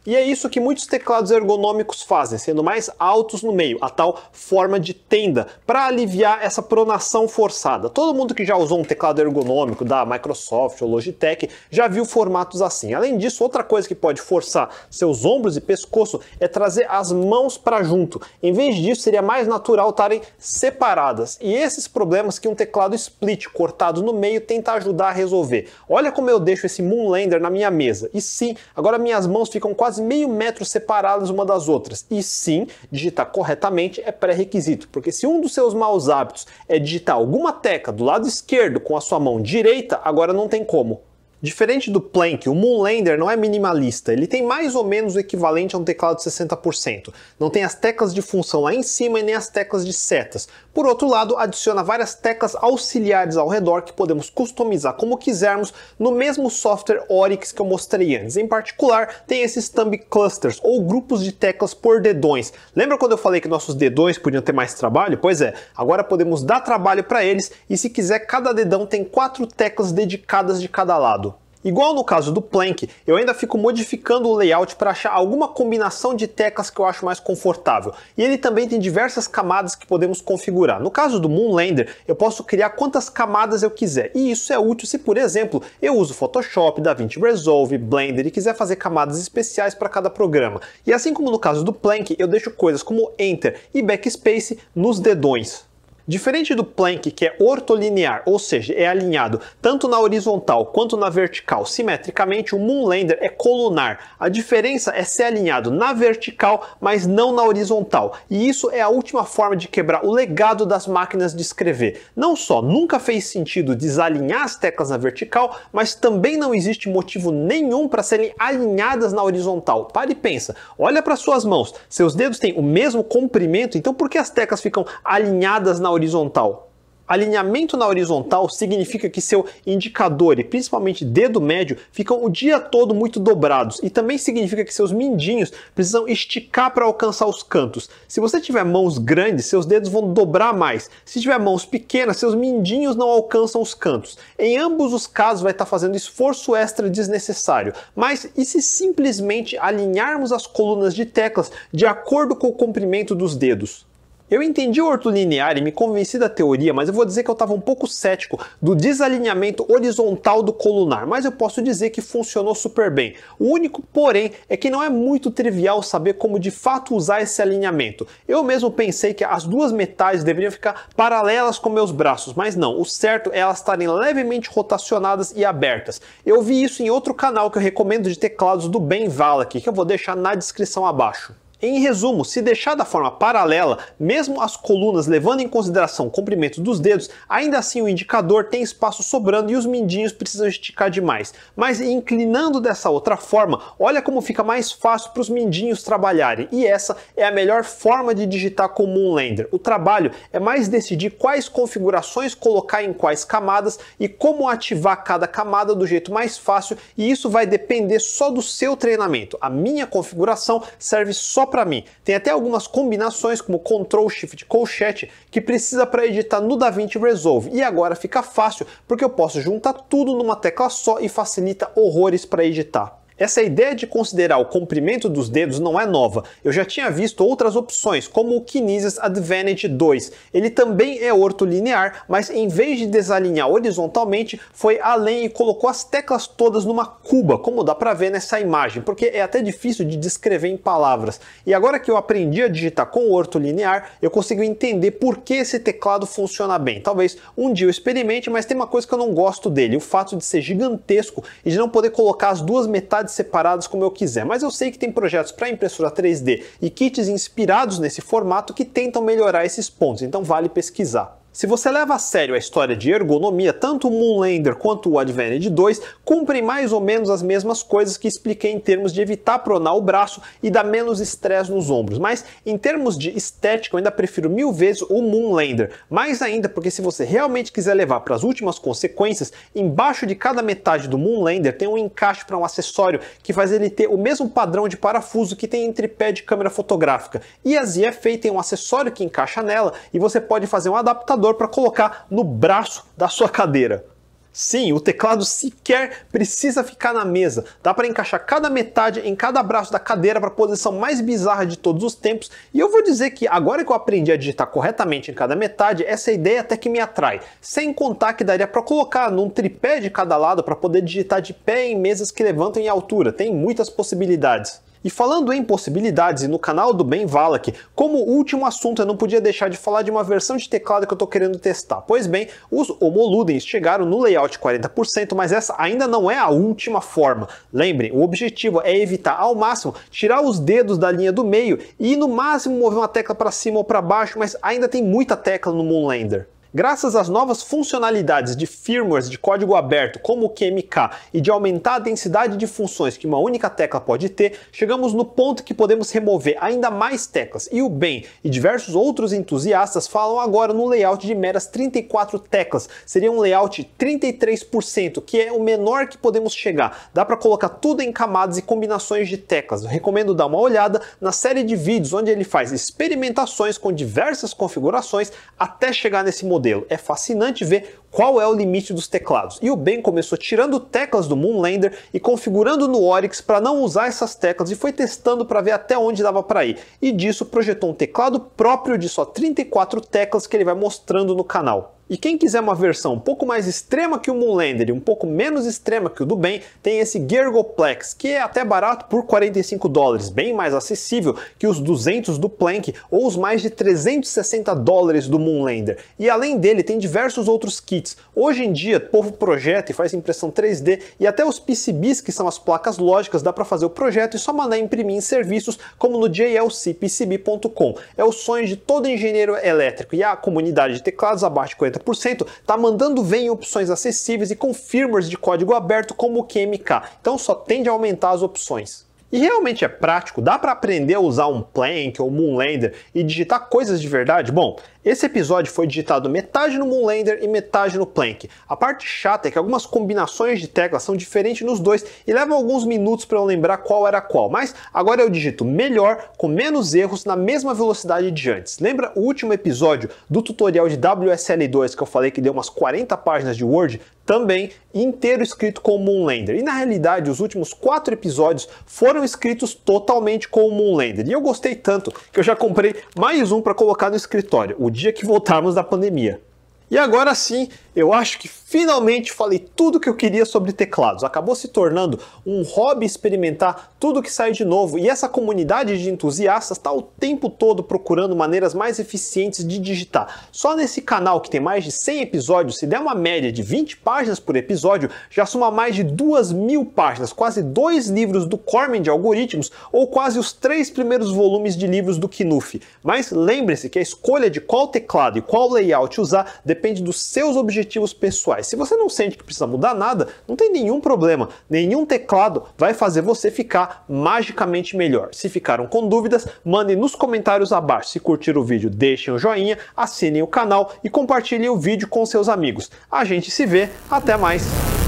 E é isso que muitos teclados ergonômicos fazem, sendo mais altos no meio, a tal forma de tenda, para aliviar essa pronação forçada. Todo mundo que já usou um teclado ergonômico da Microsoft ou Logitech já viu formatos assim. Além disso, outra coisa que pode forçar seus ombros e pescoço é trazer as mãos para junto. Em vez disso, seria mais natural estarem separadas. E esses problemas que um teclado split cortado no meio tenta ajudar a resolver. Olha como eu deixo esse Moonlander na minha mesa. E sim, agora minhas mãos ficam quase quase meio metro separadas uma das outras. E sim, digitar corretamente é pré-requisito, porque se um dos seus maus hábitos é digitar alguma tecla do lado esquerdo com a sua mão direita, agora não tem como. Diferente do Plank, o Moonlander não é minimalista, ele tem mais ou menos o equivalente a um teclado de 60%. Não tem as teclas de função lá em cima e nem as teclas de setas. Por outro lado, adiciona várias teclas auxiliares ao redor que podemos customizar como quisermos no mesmo software Oryx que eu mostrei antes. Em particular, tem esses thumb clusters ou grupos de teclas por dedões. Lembra quando eu falei que nossos dedões podiam ter mais trabalho? Pois é, agora podemos dar trabalho para eles e se quiser cada dedão tem quatro teclas dedicadas de cada lado. Igual no caso do Plank, eu ainda fico modificando o layout para achar alguma combinação de teclas que eu acho mais confortável. E ele também tem diversas camadas que podemos configurar. No caso do Moonlander, eu posso criar quantas camadas eu quiser. E isso é útil se, por exemplo, eu uso Photoshop, DaVinci Resolve, Blender e quiser fazer camadas especiais para cada programa. E assim como no caso do Plank, eu deixo coisas como Enter e Backspace nos dedões. Diferente do Planck, que é ortolinear, ou seja, é alinhado tanto na horizontal quanto na vertical simetricamente, o Moonlander é colunar. A diferença é ser alinhado na vertical, mas não na horizontal. E isso é a última forma de quebrar o legado das máquinas de escrever. Não só nunca fez sentido desalinhar as teclas na vertical, mas também não existe motivo nenhum para serem alinhadas na horizontal. Pare e pensa. Olha para suas mãos. Seus dedos têm o mesmo comprimento, então por que as teclas ficam alinhadas na horizontal? horizontal. Alinhamento na horizontal significa que seu indicador e principalmente dedo médio ficam o dia todo muito dobrados e também significa que seus mindinhos precisam esticar para alcançar os cantos. Se você tiver mãos grandes, seus dedos vão dobrar mais. Se tiver mãos pequenas, seus mindinhos não alcançam os cantos. Em ambos os casos vai estar tá fazendo esforço extra desnecessário. Mas e se simplesmente alinharmos as colunas de teclas de acordo com o comprimento dos dedos? Eu entendi o ortolinear e me convenci da teoria, mas eu vou dizer que eu estava um pouco cético do desalinhamento horizontal do colunar, mas eu posso dizer que funcionou super bem. O único, porém, é que não é muito trivial saber como de fato usar esse alinhamento. Eu mesmo pensei que as duas metades deveriam ficar paralelas com meus braços, mas não. O certo é elas estarem levemente rotacionadas e abertas. Eu vi isso em outro canal que eu recomendo de teclados do Ben Valak, que eu vou deixar na descrição abaixo. Em resumo, se deixar da forma paralela, mesmo as colunas levando em consideração o comprimento dos dedos, ainda assim o indicador tem espaço sobrando e os mindinhos precisam esticar demais. Mas inclinando dessa outra forma, olha como fica mais fácil para os mindinhos trabalharem. E essa é a melhor forma de digitar com Moonlander. O trabalho é mais decidir quais configurações colocar em quais camadas e como ativar cada camada do jeito mais fácil, e isso vai depender só do seu treinamento. A minha configuração serve só para mim. Tem até algumas combinações como Ctrl Shift Colchete que precisa para editar no DaVinci Resolve. E agora fica fácil porque eu posso juntar tudo numa tecla só e facilita horrores para editar. Essa ideia de considerar o comprimento dos dedos não é nova. Eu já tinha visto outras opções, como o Kinesis Advantage 2. Ele também é ortolinear, mas em vez de desalinhar horizontalmente, foi além e colocou as teclas todas numa cuba, como dá para ver nessa imagem, porque é até difícil de descrever em palavras. E agora que eu aprendi a digitar com o ortolinear, eu consigo entender por que esse teclado funciona bem. Talvez um dia eu experimente, mas tem uma coisa que eu não gosto dele, o fato de ser gigantesco e de não poder colocar as duas metades unidades separadas como eu quiser, mas eu sei que tem projetos para impressora 3D e kits inspirados nesse formato que tentam melhorar esses pontos, então vale pesquisar. Se você leva a sério a história de ergonomia, tanto o Moonlander quanto o Advantage 2 cumprem mais ou menos as mesmas coisas que expliquei em termos de evitar pronar o braço e dar menos estresse nos ombros, mas em termos de estética eu ainda prefiro mil vezes o Moonlander, mais ainda porque se você realmente quiser levar para as últimas consequências, embaixo de cada metade do Moonlander tem um encaixe para um acessório que faz ele ter o mesmo padrão de parafuso que tem entre pé de câmera fotográfica, e a ZFA é tem um acessório que encaixa nela e você pode fazer um adaptador computador para colocar no braço da sua cadeira. Sim, o teclado sequer precisa ficar na mesa. Dá para encaixar cada metade em cada braço da cadeira para a posição mais bizarra de todos os tempos. E eu vou dizer que agora que eu aprendi a digitar corretamente em cada metade, essa ideia até que me atrai. Sem contar que daria para colocar num tripé de cada lado para poder digitar de pé em mesas que levantam em altura. Tem muitas possibilidades. E falando em possibilidades, e no canal do Ben Valak, como último assunto, eu não podia deixar de falar de uma versão de teclado que eu estou querendo testar. Pois bem, os homoludens chegaram no layout 40%, mas essa ainda não é a última forma. Lembrem, o objetivo é evitar ao máximo tirar os dedos da linha do meio e no máximo mover uma tecla para cima ou para baixo, mas ainda tem muita tecla no Moonlander. Graças às novas funcionalidades de firmwares de código aberto, como o QMK, e de aumentar a densidade de funções que uma única tecla pode ter, chegamos no ponto que podemos remover ainda mais teclas, e o Ben e diversos outros entusiastas falam agora no layout de meras 34 teclas, seria um layout 33%, que é o menor que podemos chegar. Dá para colocar tudo em camadas e combinações de teclas. Eu recomendo dar uma olhada na série de vídeos onde ele faz experimentações com diversas configurações até chegar nesse modelo modelo. É fascinante ver qual é o limite dos teclados. E o Ben começou tirando teclas do Moonlander e configurando no Oryx para não usar essas teclas e foi testando para ver até onde dava para ir. E disso projetou um teclado próprio de só 34 teclas que ele vai mostrando no canal. E quem quiser uma versão um pouco mais extrema que o Moonlander e um pouco menos extrema que o do Ben, tem esse Gergoplex, que é até barato por 45 dólares, bem mais acessível que os 200 do Plank ou os mais de 360 dólares do Moonlander. E além dele, tem diversos outros kits. Hoje em dia, o povo projeta e faz impressão 3D e até os PCBs, que são as placas lógicas, dá para fazer o projeto e só mandar imprimir em serviços como no jlcpcb.com. É o sonho de todo engenheiro elétrico e a comunidade de teclados abaixo de 40 50%, está mandando ver em opções acessíveis e com firmwares de código aberto como o QMK. Então só tende a aumentar as opções. E realmente é prático? Dá para aprender a usar um Plank ou Moonlander e digitar coisas de verdade? Bom, esse episódio foi digitado metade no Moonlander e metade no Plank. A parte chata é que algumas combinações de teclas são diferentes nos dois e levam alguns minutos para eu lembrar qual era qual, mas agora eu digito melhor, com menos erros, na mesma velocidade de antes. Lembra o último episódio do tutorial de WSL2 que eu falei que deu umas 40 páginas de Word? também inteiro escrito com Moonlander. E na realidade, os últimos quatro episódios foram escritos totalmente com Moonlander. E eu gostei tanto que eu já comprei mais um para colocar no escritório, o dia que voltarmos da pandemia. E agora sim, eu acho que finalmente falei tudo o que eu queria sobre teclados. Acabou se tornando um hobby experimentar tudo que sai de novo. E essa comunidade de entusiastas está o tempo todo procurando maneiras mais eficientes de digitar. Só nesse canal que tem mais de 100 episódios, se der uma média de 20 páginas por episódio, já soma mais de 2 mil páginas, quase dois livros do Cormen de Algoritmos ou quase os três primeiros volumes de livros do Knuff. Mas lembre-se que a escolha de qual teclado e qual layout usar depende dos seus objetivos pessoais. Se você não sente que precisa mudar nada, não tem nenhum problema. Nenhum teclado vai fazer você ficar magicamente melhor. Se ficaram com dúvidas, mandem nos comentários abaixo. Se curtiram o vídeo, deixem o joinha, assinem o canal e compartilhem o vídeo com seus amigos. A gente se vê, até mais!